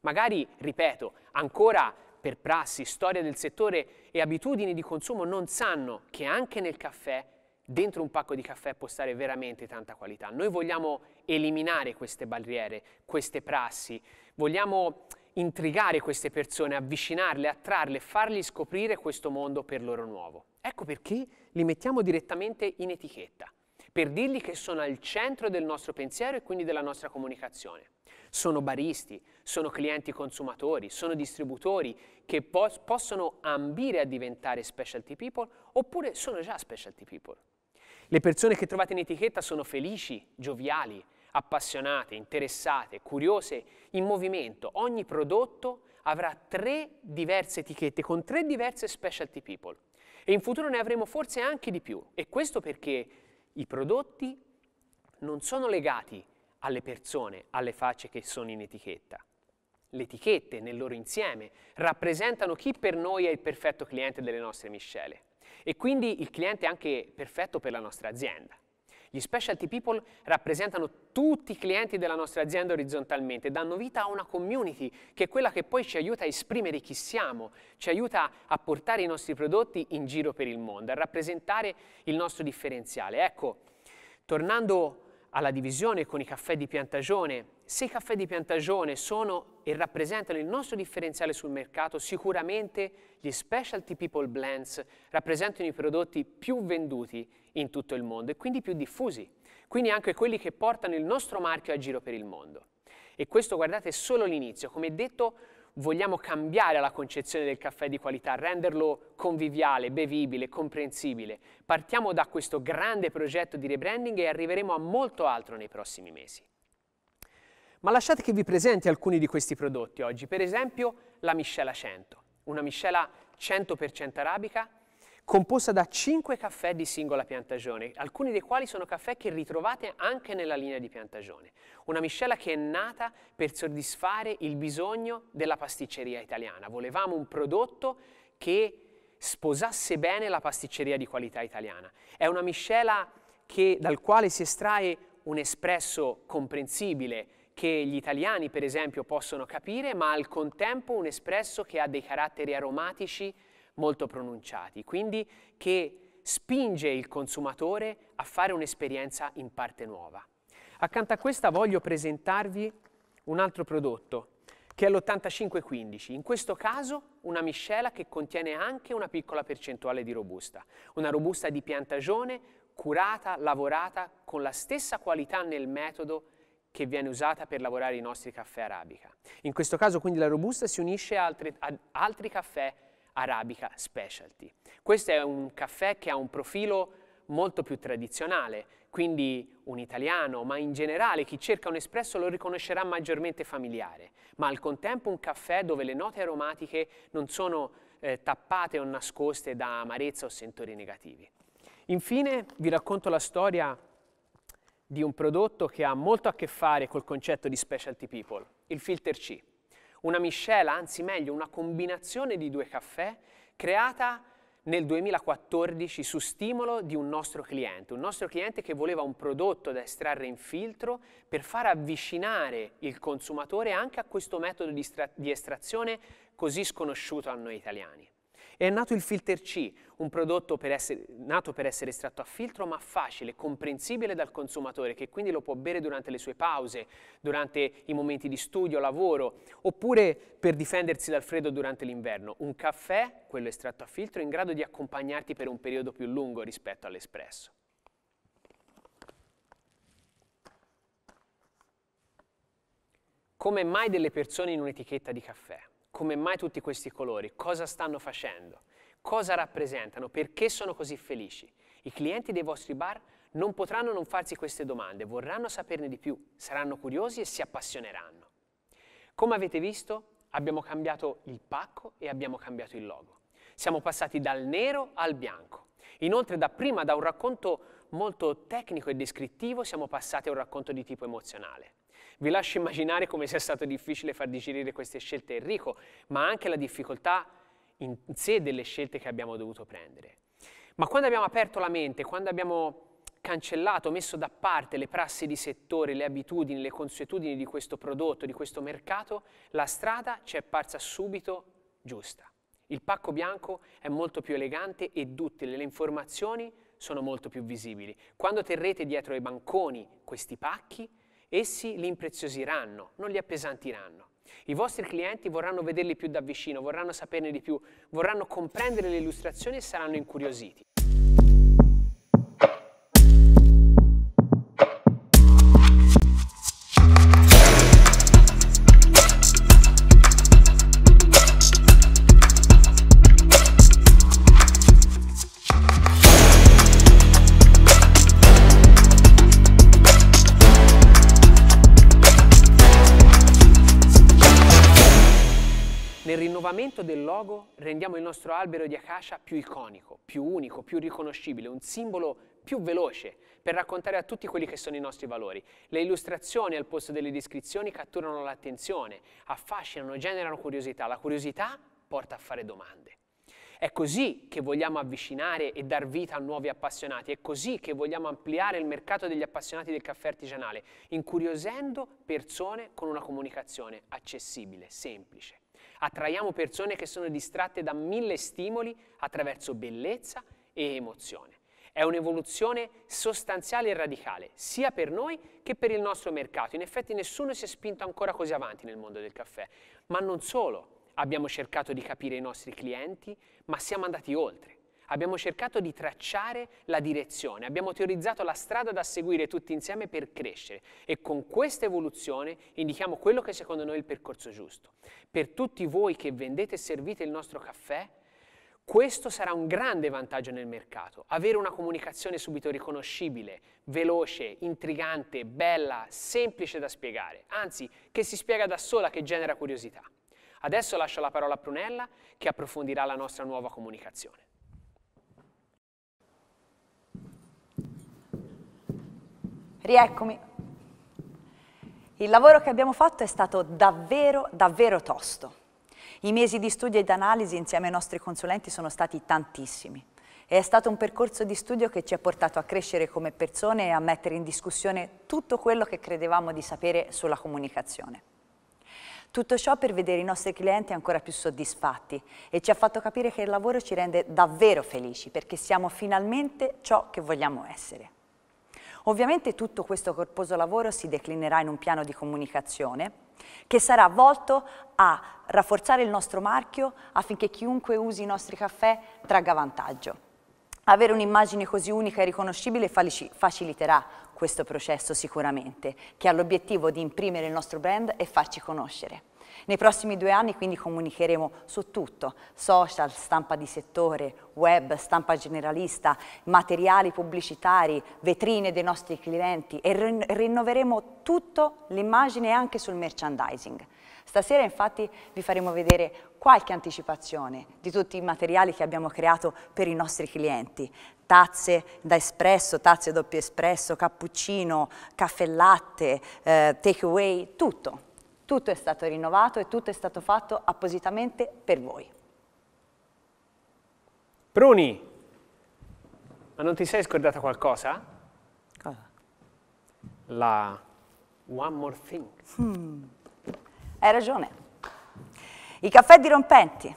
Magari, ripeto, ancora per prassi, storia del settore e abitudini di consumo non sanno che anche nel caffè dentro un pacco di caffè può stare veramente tanta qualità. Noi vogliamo eliminare queste barriere, queste prassi, vogliamo intrigare queste persone, avvicinarle, attrarle, fargli scoprire questo mondo per loro nuovo. Ecco perché li mettiamo direttamente in etichetta, per dirgli che sono al centro del nostro pensiero e quindi della nostra comunicazione. Sono baristi, sono clienti consumatori, sono distributori che po- possono ambire a diventare specialty people oppure sono già specialty people. Le persone che trovate in etichetta sono felici, gioviali, appassionate, interessate, curiose, in movimento. Ogni prodotto avrà tre diverse etichette con tre diverse specialty people e in futuro ne avremo forse anche di più. E questo perché i prodotti non sono legati alle persone, alle facce che sono in etichetta. Le etichette nel loro insieme rappresentano chi per noi è il perfetto cliente delle nostre miscele. E quindi il cliente è anche perfetto per la nostra azienda. Gli specialty people rappresentano tutti i clienti della nostra azienda orizzontalmente, danno vita a una community che è quella che poi ci aiuta a esprimere chi siamo, ci aiuta a portare i nostri prodotti in giro per il mondo, a rappresentare il nostro differenziale. Ecco, tornando alla divisione con i caffè di piantagione. Se i caffè di piantagione sono e rappresentano il nostro differenziale sul mercato, sicuramente gli specialty people blends rappresentano i prodotti più venduti in tutto il mondo e quindi più diffusi, quindi anche quelli che portano il nostro marchio a giro per il mondo. E questo, guardate, è solo l'inizio. Come detto, vogliamo cambiare la concezione del caffè di qualità, renderlo conviviale, bevibile, comprensibile. Partiamo da questo grande progetto di rebranding e arriveremo a molto altro nei prossimi mesi. Ma lasciate che vi presenti alcuni di questi prodotti oggi, per esempio la miscela 100, una miscela 100% arabica composta da 5 caffè di singola piantagione, alcuni dei quali sono caffè che ritrovate anche nella linea di piantagione. Una miscela che è nata per soddisfare il bisogno della pasticceria italiana. Volevamo un prodotto che sposasse bene la pasticceria di qualità italiana. È una miscela che, dal quale si estrae un espresso comprensibile, che gli italiani per esempio possono capire, ma al contempo un espresso che ha dei caratteri aromatici molto pronunciati, quindi che spinge il consumatore a fare un'esperienza in parte nuova. Accanto a questa voglio presentarvi un altro prodotto che è l'8515, in questo caso una miscela che contiene anche una piccola percentuale di robusta, una robusta di piantagione curata, lavorata con la stessa qualità nel metodo che viene usata per lavorare i nostri caffè arabica. In questo caso quindi la robusta si unisce a altri, a altri caffè Arabica Specialty. Questo è un caffè che ha un profilo molto più tradizionale, quindi un italiano, ma in generale chi cerca un espresso lo riconoscerà maggiormente familiare, ma al contempo un caffè dove le note aromatiche non sono eh, tappate o nascoste da amarezza o sentori negativi. Infine vi racconto la storia di un prodotto che ha molto a che fare col concetto di specialty people, il filter C una miscela, anzi meglio una combinazione di due caffè creata nel 2014 su stimolo di un nostro cliente, un nostro cliente che voleva un prodotto da estrarre in filtro per far avvicinare il consumatore anche a questo metodo di, di estrazione così sconosciuto a noi italiani. È nato il Filter C, un prodotto per essere, nato per essere estratto a filtro ma facile, comprensibile dal consumatore che quindi lo può bere durante le sue pause, durante i momenti di studio, lavoro, oppure per difendersi dal freddo durante l'inverno. Un caffè, quello estratto a filtro, in grado di accompagnarti per un periodo più lungo rispetto all'espresso. Come mai delle persone in un'etichetta di caffè? come mai tutti questi colori, cosa stanno facendo, cosa rappresentano, perché sono così felici. I clienti dei vostri bar non potranno non farsi queste domande, vorranno saperne di più, saranno curiosi e si appassioneranno. Come avete visto, abbiamo cambiato il pacco e abbiamo cambiato il logo. Siamo passati dal nero al bianco. Inoltre, da prima, da un racconto molto tecnico e descrittivo, siamo passati a un racconto di tipo emozionale. Vi lascio immaginare come sia stato difficile far digerire queste scelte a Enrico, ma anche la difficoltà in sé delle scelte che abbiamo dovuto prendere. Ma quando abbiamo aperto la mente, quando abbiamo cancellato, messo da parte le prassi di settore, le abitudini, le consuetudini di questo prodotto, di questo mercato, la strada ci è apparsa subito giusta. Il pacco bianco è molto più elegante ed utile, le informazioni sono molto più visibili. Quando terrete dietro ai banconi questi pacchi, Essi li impreziosiranno, non li appesantiranno. I vostri clienti vorranno vederli più da vicino, vorranno saperne di più, vorranno comprendere le illustrazioni e saranno incuriositi. rinnovamento del logo rendiamo il nostro albero di acacia più iconico, più unico, più riconoscibile, un simbolo più veloce per raccontare a tutti quelli che sono i nostri valori. Le illustrazioni al posto delle descrizioni catturano l'attenzione, affascinano, generano curiosità. La curiosità porta a fare domande. È così che vogliamo avvicinare e dar vita a nuovi appassionati, è così che vogliamo ampliare il mercato degli appassionati del caffè artigianale, incuriosendo persone con una comunicazione accessibile, semplice. Attraiamo persone che sono distratte da mille stimoli attraverso bellezza e emozione. È un'evoluzione sostanziale e radicale, sia per noi che per il nostro mercato. In effetti nessuno si è spinto ancora così avanti nel mondo del caffè. Ma non solo, abbiamo cercato di capire i nostri clienti, ma siamo andati oltre abbiamo cercato di tracciare la direzione, abbiamo teorizzato la strada da seguire tutti insieme per crescere e con questa evoluzione indichiamo quello che secondo noi è il percorso giusto. Per tutti voi che vendete e servite il nostro caffè, questo sarà un grande vantaggio nel mercato, avere una comunicazione subito riconoscibile, veloce, intrigante, bella, semplice da spiegare, anzi che si spiega da sola, che genera curiosità. Adesso lascio la parola a Prunella che approfondirà la nostra nuova comunicazione.
Rieccomi. Il lavoro che abbiamo fatto è stato davvero, davvero tosto. I mesi di studio ed analisi insieme ai nostri consulenti sono stati tantissimi. E È stato un percorso di studio che ci ha portato a crescere come persone e a mettere in discussione tutto quello che credevamo di sapere sulla comunicazione. Tutto ciò per vedere i nostri clienti ancora più soddisfatti e ci ha fatto capire che il lavoro ci rende davvero felici perché siamo finalmente ciò che vogliamo essere. Ovviamente tutto questo corposo lavoro si declinerà in un piano di comunicazione che sarà volto a rafforzare il nostro marchio affinché chiunque usi i nostri caffè tragga vantaggio. Avere un'immagine così unica e riconoscibile faciliterà questo processo sicuramente, che ha l'obiettivo di imprimere il nostro brand e farci conoscere. Nei prossimi due anni quindi comunicheremo su tutto, social, stampa di settore, web, stampa generalista, materiali pubblicitari, vetrine dei nostri clienti e rinnoveremo tutto l'immagine anche sul merchandising. Stasera infatti vi faremo vedere qualche anticipazione di tutti i materiali che abbiamo creato per i nostri clienti. Tazze da espresso, tazze doppio espresso, cappuccino, caffè latte, eh, takeaway, tutto. Tutto è stato rinnovato e tutto è stato fatto appositamente per voi.
Bruni, ma non ti sei scordata qualcosa? Cosa? La One More Thing. Mm. Hai ragione.
I caffè dirompenti.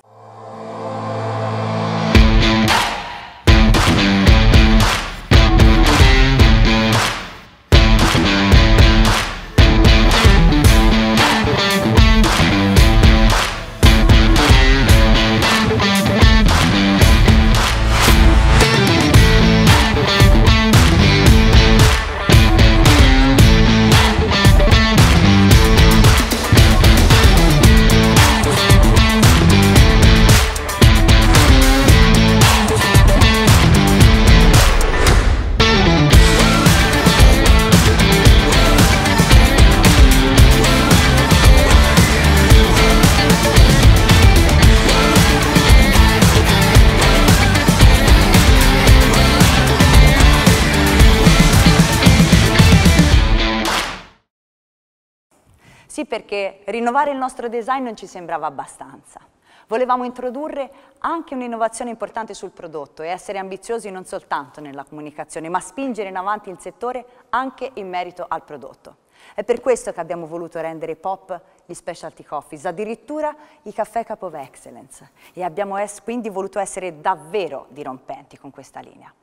perché rinnovare il nostro design non ci sembrava abbastanza. Volevamo introdurre anche un'innovazione importante sul prodotto e essere ambiziosi non soltanto nella comunicazione, ma spingere in avanti il settore anche in merito al prodotto. È per questo che abbiamo voluto rendere pop gli specialty coffees, addirittura i caffè Cup of Excellence e abbiamo quindi voluto essere davvero dirompenti con questa linea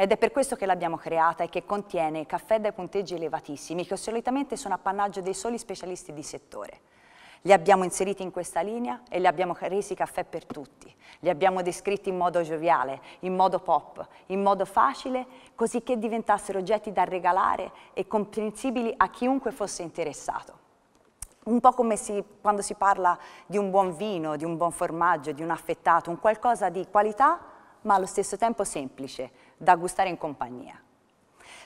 ed è per questo che l'abbiamo creata e che contiene caffè dai punteggi elevatissimi che solitamente sono appannaggio dei soli specialisti di settore. Li abbiamo inseriti in questa linea e li abbiamo resi caffè per tutti. Li abbiamo descritti in modo gioviale, in modo pop, in modo facile, così che diventassero oggetti da regalare e comprensibili a chiunque fosse interessato. Un po' come si, quando si parla di un buon vino, di un buon formaggio, di un affettato, un qualcosa di qualità ma allo stesso tempo semplice, da gustare in compagnia.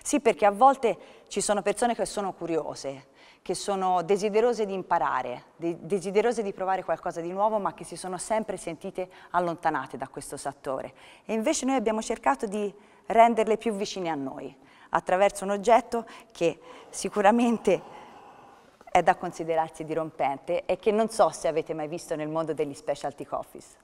Sì, perché a volte ci sono persone che sono curiose, che sono desiderose di imparare, de desiderose di provare qualcosa di nuovo, ma che si sono sempre sentite allontanate da questo settore. E invece noi abbiamo cercato di renderle più vicine a noi, attraverso un oggetto che sicuramente è da considerarsi dirompente e che non so se avete mai visto nel mondo degli specialty coffees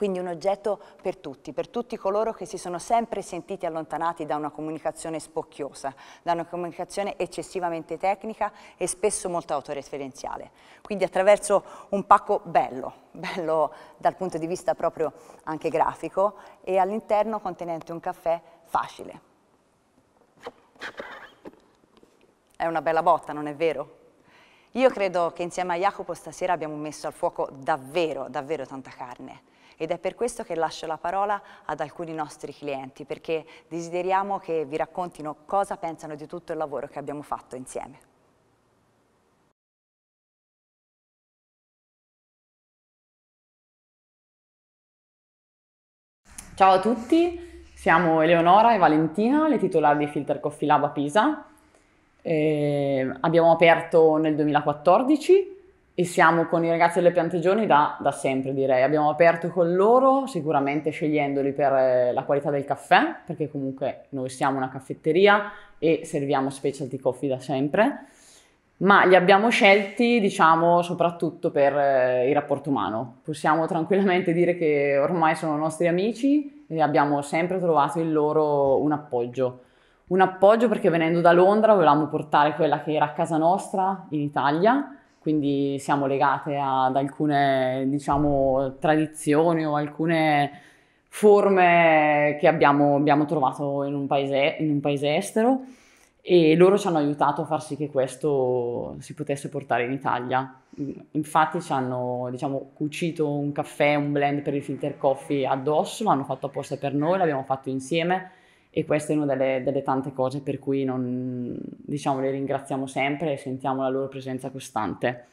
quindi un oggetto per tutti, per tutti coloro che si sono sempre sentiti allontanati da una comunicazione spocchiosa, da una comunicazione eccessivamente tecnica e spesso molto autoreferenziale. Quindi attraverso un pacco bello, bello dal punto di vista proprio anche grafico e all'interno contenente un caffè facile. È una bella botta, non è vero? Io credo che insieme a Jacopo stasera abbiamo messo al fuoco davvero, davvero tanta carne ed è per questo che lascio la parola ad alcuni nostri clienti perché desideriamo che vi raccontino cosa pensano
di tutto il lavoro che abbiamo fatto insieme. Ciao a tutti, siamo Eleonora e Valentina, le titolari di Filter Coffee Lab a
Pisa. Eh, abbiamo aperto nel 2014 e siamo con i ragazzi delle piantegioni da, da, sempre direi. Abbiamo aperto con loro, sicuramente scegliendoli per eh, la qualità del caffè, perché comunque noi siamo una caffetteria e serviamo specialty coffee da sempre, ma li abbiamo scelti diciamo soprattutto per eh, il rapporto umano. Possiamo tranquillamente dire che ormai sono nostri amici e abbiamo sempre trovato in loro un appoggio. Un appoggio perché venendo da Londra volevamo portare quella che era casa nostra in Italia quindi siamo legate ad alcune diciamo, tradizioni o alcune forme che abbiamo, abbiamo trovato in un, paese, in un paese estero e loro ci hanno aiutato a far sì che questo si potesse portare in Italia. Infatti ci hanno diciamo, cucito un caffè, un blend per il filter coffee addosso, l'hanno fatto apposta per noi, l'abbiamo fatto insieme e questa è una delle, delle tante cose per cui non, diciamo, le ringraziamo sempre e sentiamo la loro presenza costante.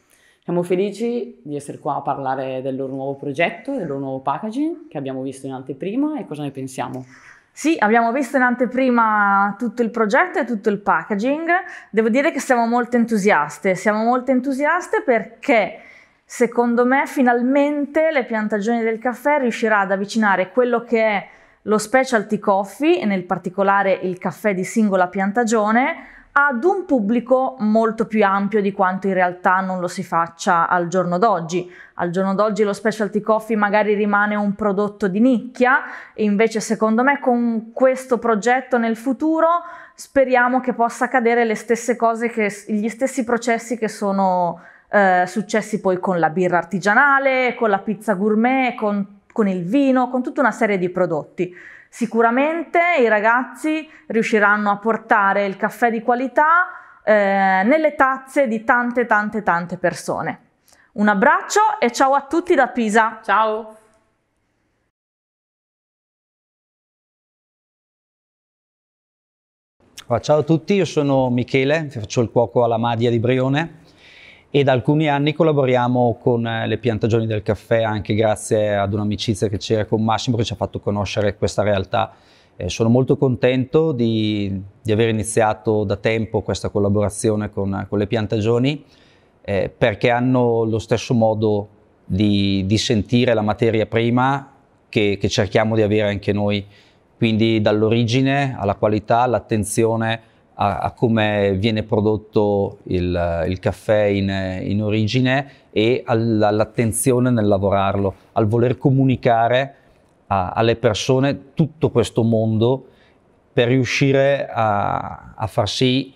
Siamo felici di essere qua a parlare del loro nuovo progetto, del loro nuovo packaging che abbiamo visto in anteprima e cosa ne pensiamo.
Sì, abbiamo visto in anteprima tutto il progetto e tutto il packaging. Devo dire che siamo molto entusiaste. Siamo molto entusiaste perché secondo me finalmente le piantagioni del caffè riuscirà ad avvicinare quello che è lo specialty coffee e nel particolare il caffè di singola piantagione ad un pubblico molto più ampio di quanto in realtà non lo si faccia al giorno d'oggi. Al giorno d'oggi lo specialty coffee magari rimane un prodotto di nicchia e invece secondo me con questo progetto nel futuro speriamo che possa accadere le stesse cose, che, gli stessi processi che sono eh, successi poi con la birra artigianale, con la pizza gourmet, con con il vino, con tutta una serie di prodotti. Sicuramente i ragazzi riusciranno a portare il caffè di qualità eh, nelle tazze di tante tante tante persone. Un abbraccio e ciao a tutti da Pisa. Ciao!
Ciao a tutti, io sono Michele, faccio il cuoco alla Madia di Brione e da alcuni anni collaboriamo con eh, le piantagioni del caffè anche grazie ad un'amicizia che c'era con Massimo che ci ha fatto conoscere questa realtà. Eh, sono molto contento di, di, aver iniziato da tempo questa collaborazione con, con le piantagioni eh, perché hanno lo stesso modo di, di sentire la materia prima che, che cerchiamo di avere anche noi, quindi dall'origine alla qualità, all'attenzione a, a come viene prodotto il, il caffè in, in, origine e all'attenzione nel lavorarlo, al voler comunicare a, alle persone tutto questo mondo per riuscire a, a, far sì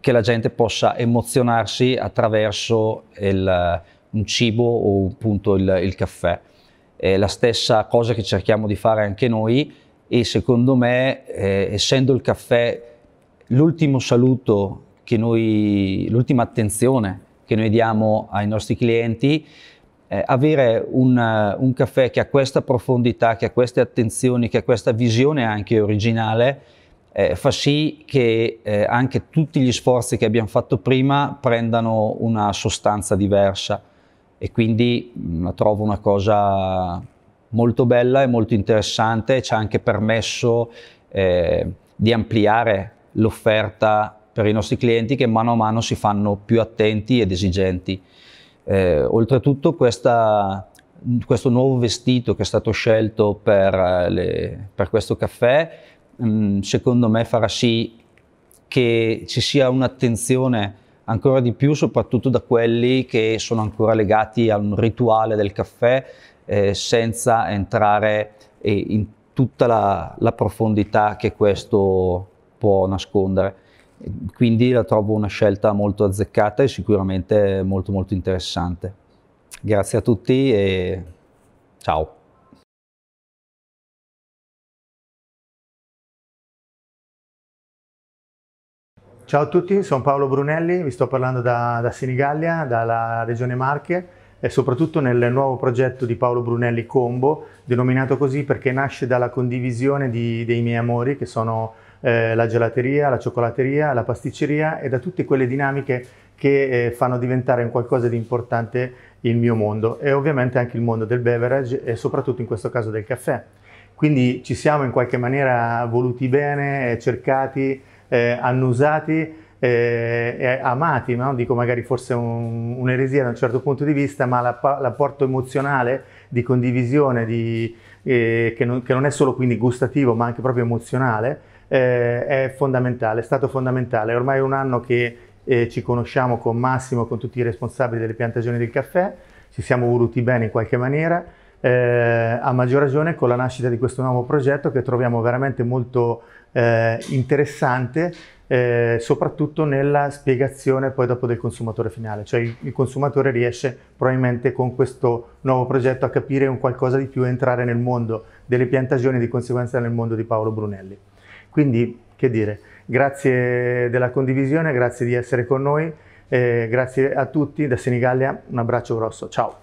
che la gente possa emozionarsi attraverso il, un cibo o appunto il, il caffè. È la stessa cosa che cerchiamo di fare anche noi e secondo me, eh, essendo il caffè L'ultimo saluto che noi, l'ultima attenzione che noi diamo ai nostri clienti eh, avere un, un, caffè che ha questa profondità, che ha queste attenzioni, che ha questa visione anche originale, eh, fa sì che eh, anche tutti gli sforzi che abbiamo fatto prima prendano una sostanza diversa e quindi mh, mm, trovo una cosa molto bella e molto interessante, ci ha anche permesso eh, di ampliare l'offerta per i nostri clienti che mano a mano si fanno più attenti ed esigenti. Eh, oltretutto questa, questo nuovo vestito che è stato scelto per, eh, le, per questo caffè mh, mm, secondo me farà sì che ci sia un'attenzione ancora di più soprattutto da quelli che sono ancora legati a un rituale del caffè eh, senza entrare eh, in tutta la, la profondità che questo può nascondere. Quindi la trovo una scelta molto azzeccata e sicuramente molto molto interessante.
Grazie a tutti e ciao!
Ciao a tutti, sono Paolo Brunelli, vi sto parlando da, da Senigallia, dalla regione Marche e soprattutto nel nuovo progetto di Paolo Brunelli Combo, denominato così perché nasce dalla condivisione di, dei miei amori che sono eh, la gelateria, la cioccolateria, la pasticceria e da tutte quelle dinamiche che eh, fanno diventare un qualcosa di importante il mio mondo e ovviamente anche il mondo del beverage e soprattutto in questo caso del caffè. Quindi ci siamo in qualche maniera voluti bene, eh, cercati, eh, annusati eh, amati, no? dico magari forse un, un'eresia da un certo punto di vista, ma l'apporto emozionale di condivisione, di, eh, che, non, che, non, è solo quindi gustativo, ma anche proprio emozionale, eh, è fondamentale, è stato fondamentale. È ormai un anno che eh, ci conosciamo con Massimo, con tutti i responsabili delle piantagioni del caffè, ci siamo voluti bene in qualche maniera, eh, a maggior ragione con la nascita di questo nuovo progetto che troviamo veramente molto eh, interessante eh, soprattutto nella spiegazione poi dopo del consumatore finale, cioè il, il, consumatore riesce probabilmente con questo nuovo progetto a capire un qualcosa di più, entrare nel mondo delle piantagioni e di conseguenza nel mondo di Paolo Brunelli. Quindi, che dire, grazie della condivisione, grazie di essere con noi, eh, grazie a tutti da Senigallia, un abbraccio grosso, ciao!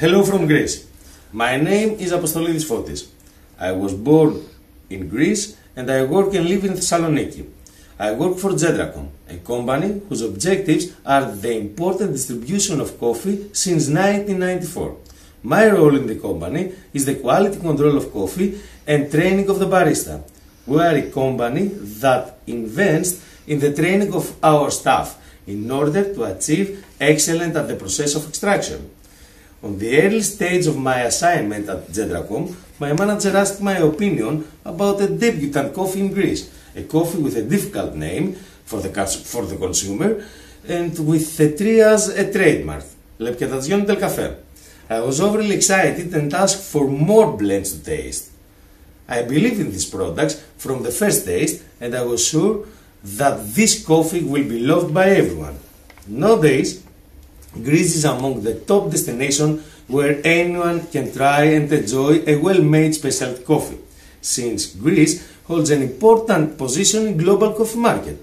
Hello from Greece. My name is Apostolidis Fotis. I was born in Greece and I work and live in Thessaloniki. I work for Jedracom, a company whose objectives are the important distribution of coffee since 1994. My role in the company is the quality control of coffee and training of the barista. We are a company that invests in the training of our staff in order to achieve excellence at the process of extraction. On the early stage of my assignment at Gedracom, my manager asked my opinion about a debutant coffee in Greece, a coffee with a difficult name for the, for the consumer and with the trias a trademark, Lepketazion del Café. I was overly excited and asked for more blends to taste. I believed in these products from the first taste and I was sure that this coffee will be loved by everyone. Nowadays, Greece is among the top destinations where anyone can try and enjoy a well-made specialty coffee, since Greece holds an important position in global coffee market.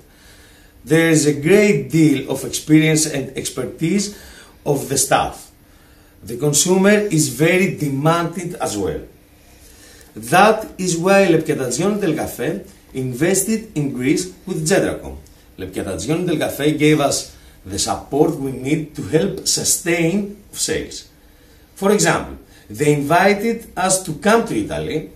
There is a great deal of experience and expertise of the staff. The consumer is very demanding as well. That is why Lepketatzion Del Café invested in Greece with Gedracom. Lepketatzion Del Café gave us the support we need to help sustain sales. For example, they invited us to come to Italy,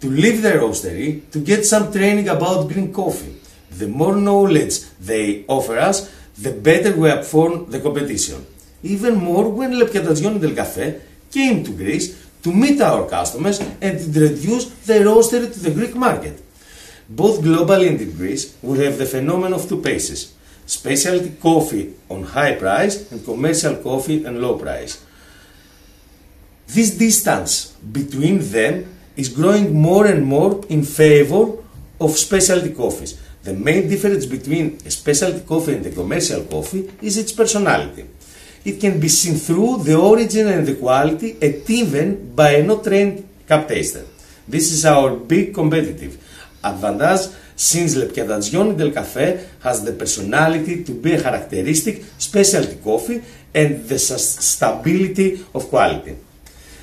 to leave their roastery, to get some training about green coffee. The more knowledge they offer us, the better we perform the competition even more when Lepkadagion del Café came to Greece to meet our customers and introduce their roastery to the Greek market. Both globally and in Greece, we have the phenomenon of two paces specialty coffee on high price and commercial coffee on low price. This distance between them is growing more and more in favor of specialty coffees. The main difference between a specialty coffee and a commercial coffee is its personality it can be seen through the origin and the quality and even by a not trained cup taster. This is our big competitive advantage since Lepkiadangioni del Café has the personality to be a characteristic specialty coffee and the stability of quality.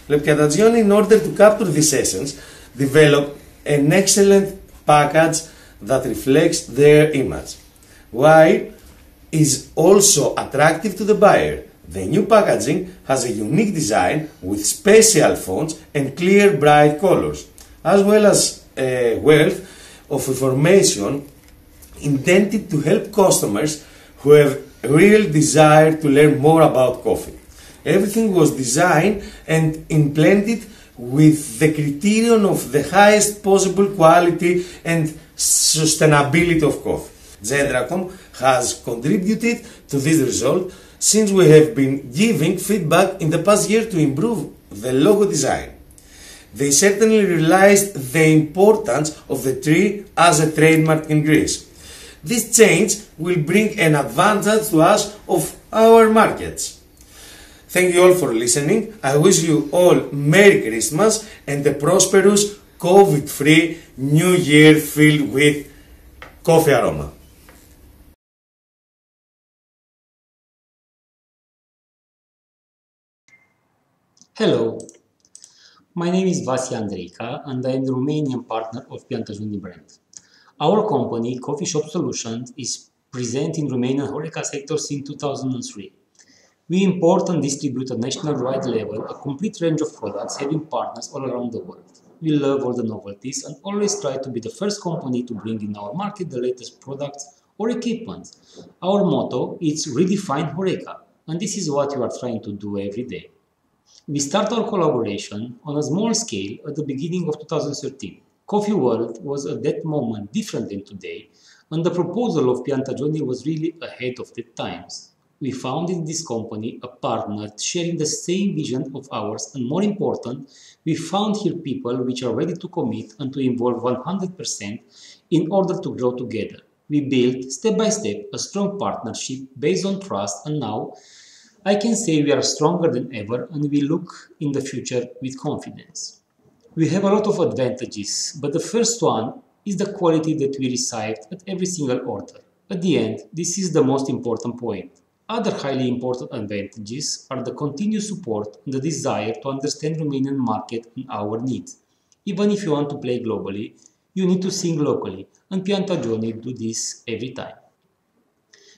Lepkiadangioni, in order to capture this essence, developed an excellent package that reflects their image, while is also attractive to the buyer the new packaging has a unique design with special fonts and clear bright colors, as well as a wealth of information intended to help customers who have a real desire to learn more about coffee. Everything was designed and implemented with the criterion of the highest possible quality and sustainability of coffee. Zendracom has contributed to this result since we have been giving feedback in the past year to improve the logo design. They certainly realized the importance of the tree as a trademark in Greece. This change will bring an advantage to us of our markets. Thank you all for listening. I wish you all Merry Christmas and a prosperous, COVID free New Year filled with coffee aroma.
Hello, my name is Vasi Andreica and I am the Romanian partner of Piantajuni brand. Our company, Coffee Shop Solutions, is present in Romanian HoReCa sector since 2003. We import and distribute at national wide level a complete range of products having partners all around the world. We love all the novelties and always try to be the first company to bring in our market the latest products or equipment. Our motto is redefine HoReCa and this is what we are trying to do every day. We start our collaboration on a small scale at the beginning of 2013. Coffee World was at that moment different than today, and the proposal of Piantagioni was really ahead of the times. We found in this company a partner sharing the same vision of ours, and more important, we found here people which are ready to commit and to involve 100% in order to grow together. We built step by step a strong partnership based on trust, and now I can say we are stronger than ever and we look in the future with confidence. We have a lot of advantages, but the first one is the quality that we recite at every single order. At the end, this is the most important point. Other highly important advantages are the continuous support and the desire to understand Romanian market and our needs. Even if you want to play globally, you need to sing locally, and Pianta Johnny do this every time.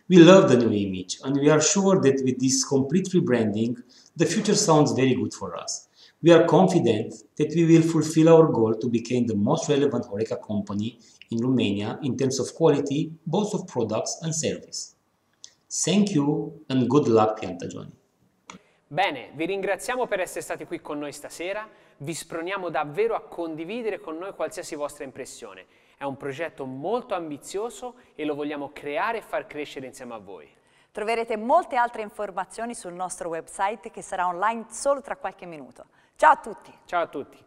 We love the new image and we are sure that with this complete rebranding, the future sounds very good for us. We are confident that we will fulfill our goal to become the most relevant Horeca company in Romania in terms of quality, both of products and service. Thank you and good luck Piantagioni.
Bene, vi ringraziamo per essere stati qui con noi stasera, vi sproniamo davvero a condividere con noi qualsiasi vostra impressione È un progetto molto ambizioso e lo vogliamo creare e far crescere insieme a voi.
Troverete molte altre informazioni sul nostro website che sarà online solo tra qualche minuto. Ciao a tutti! Ciao a tutti!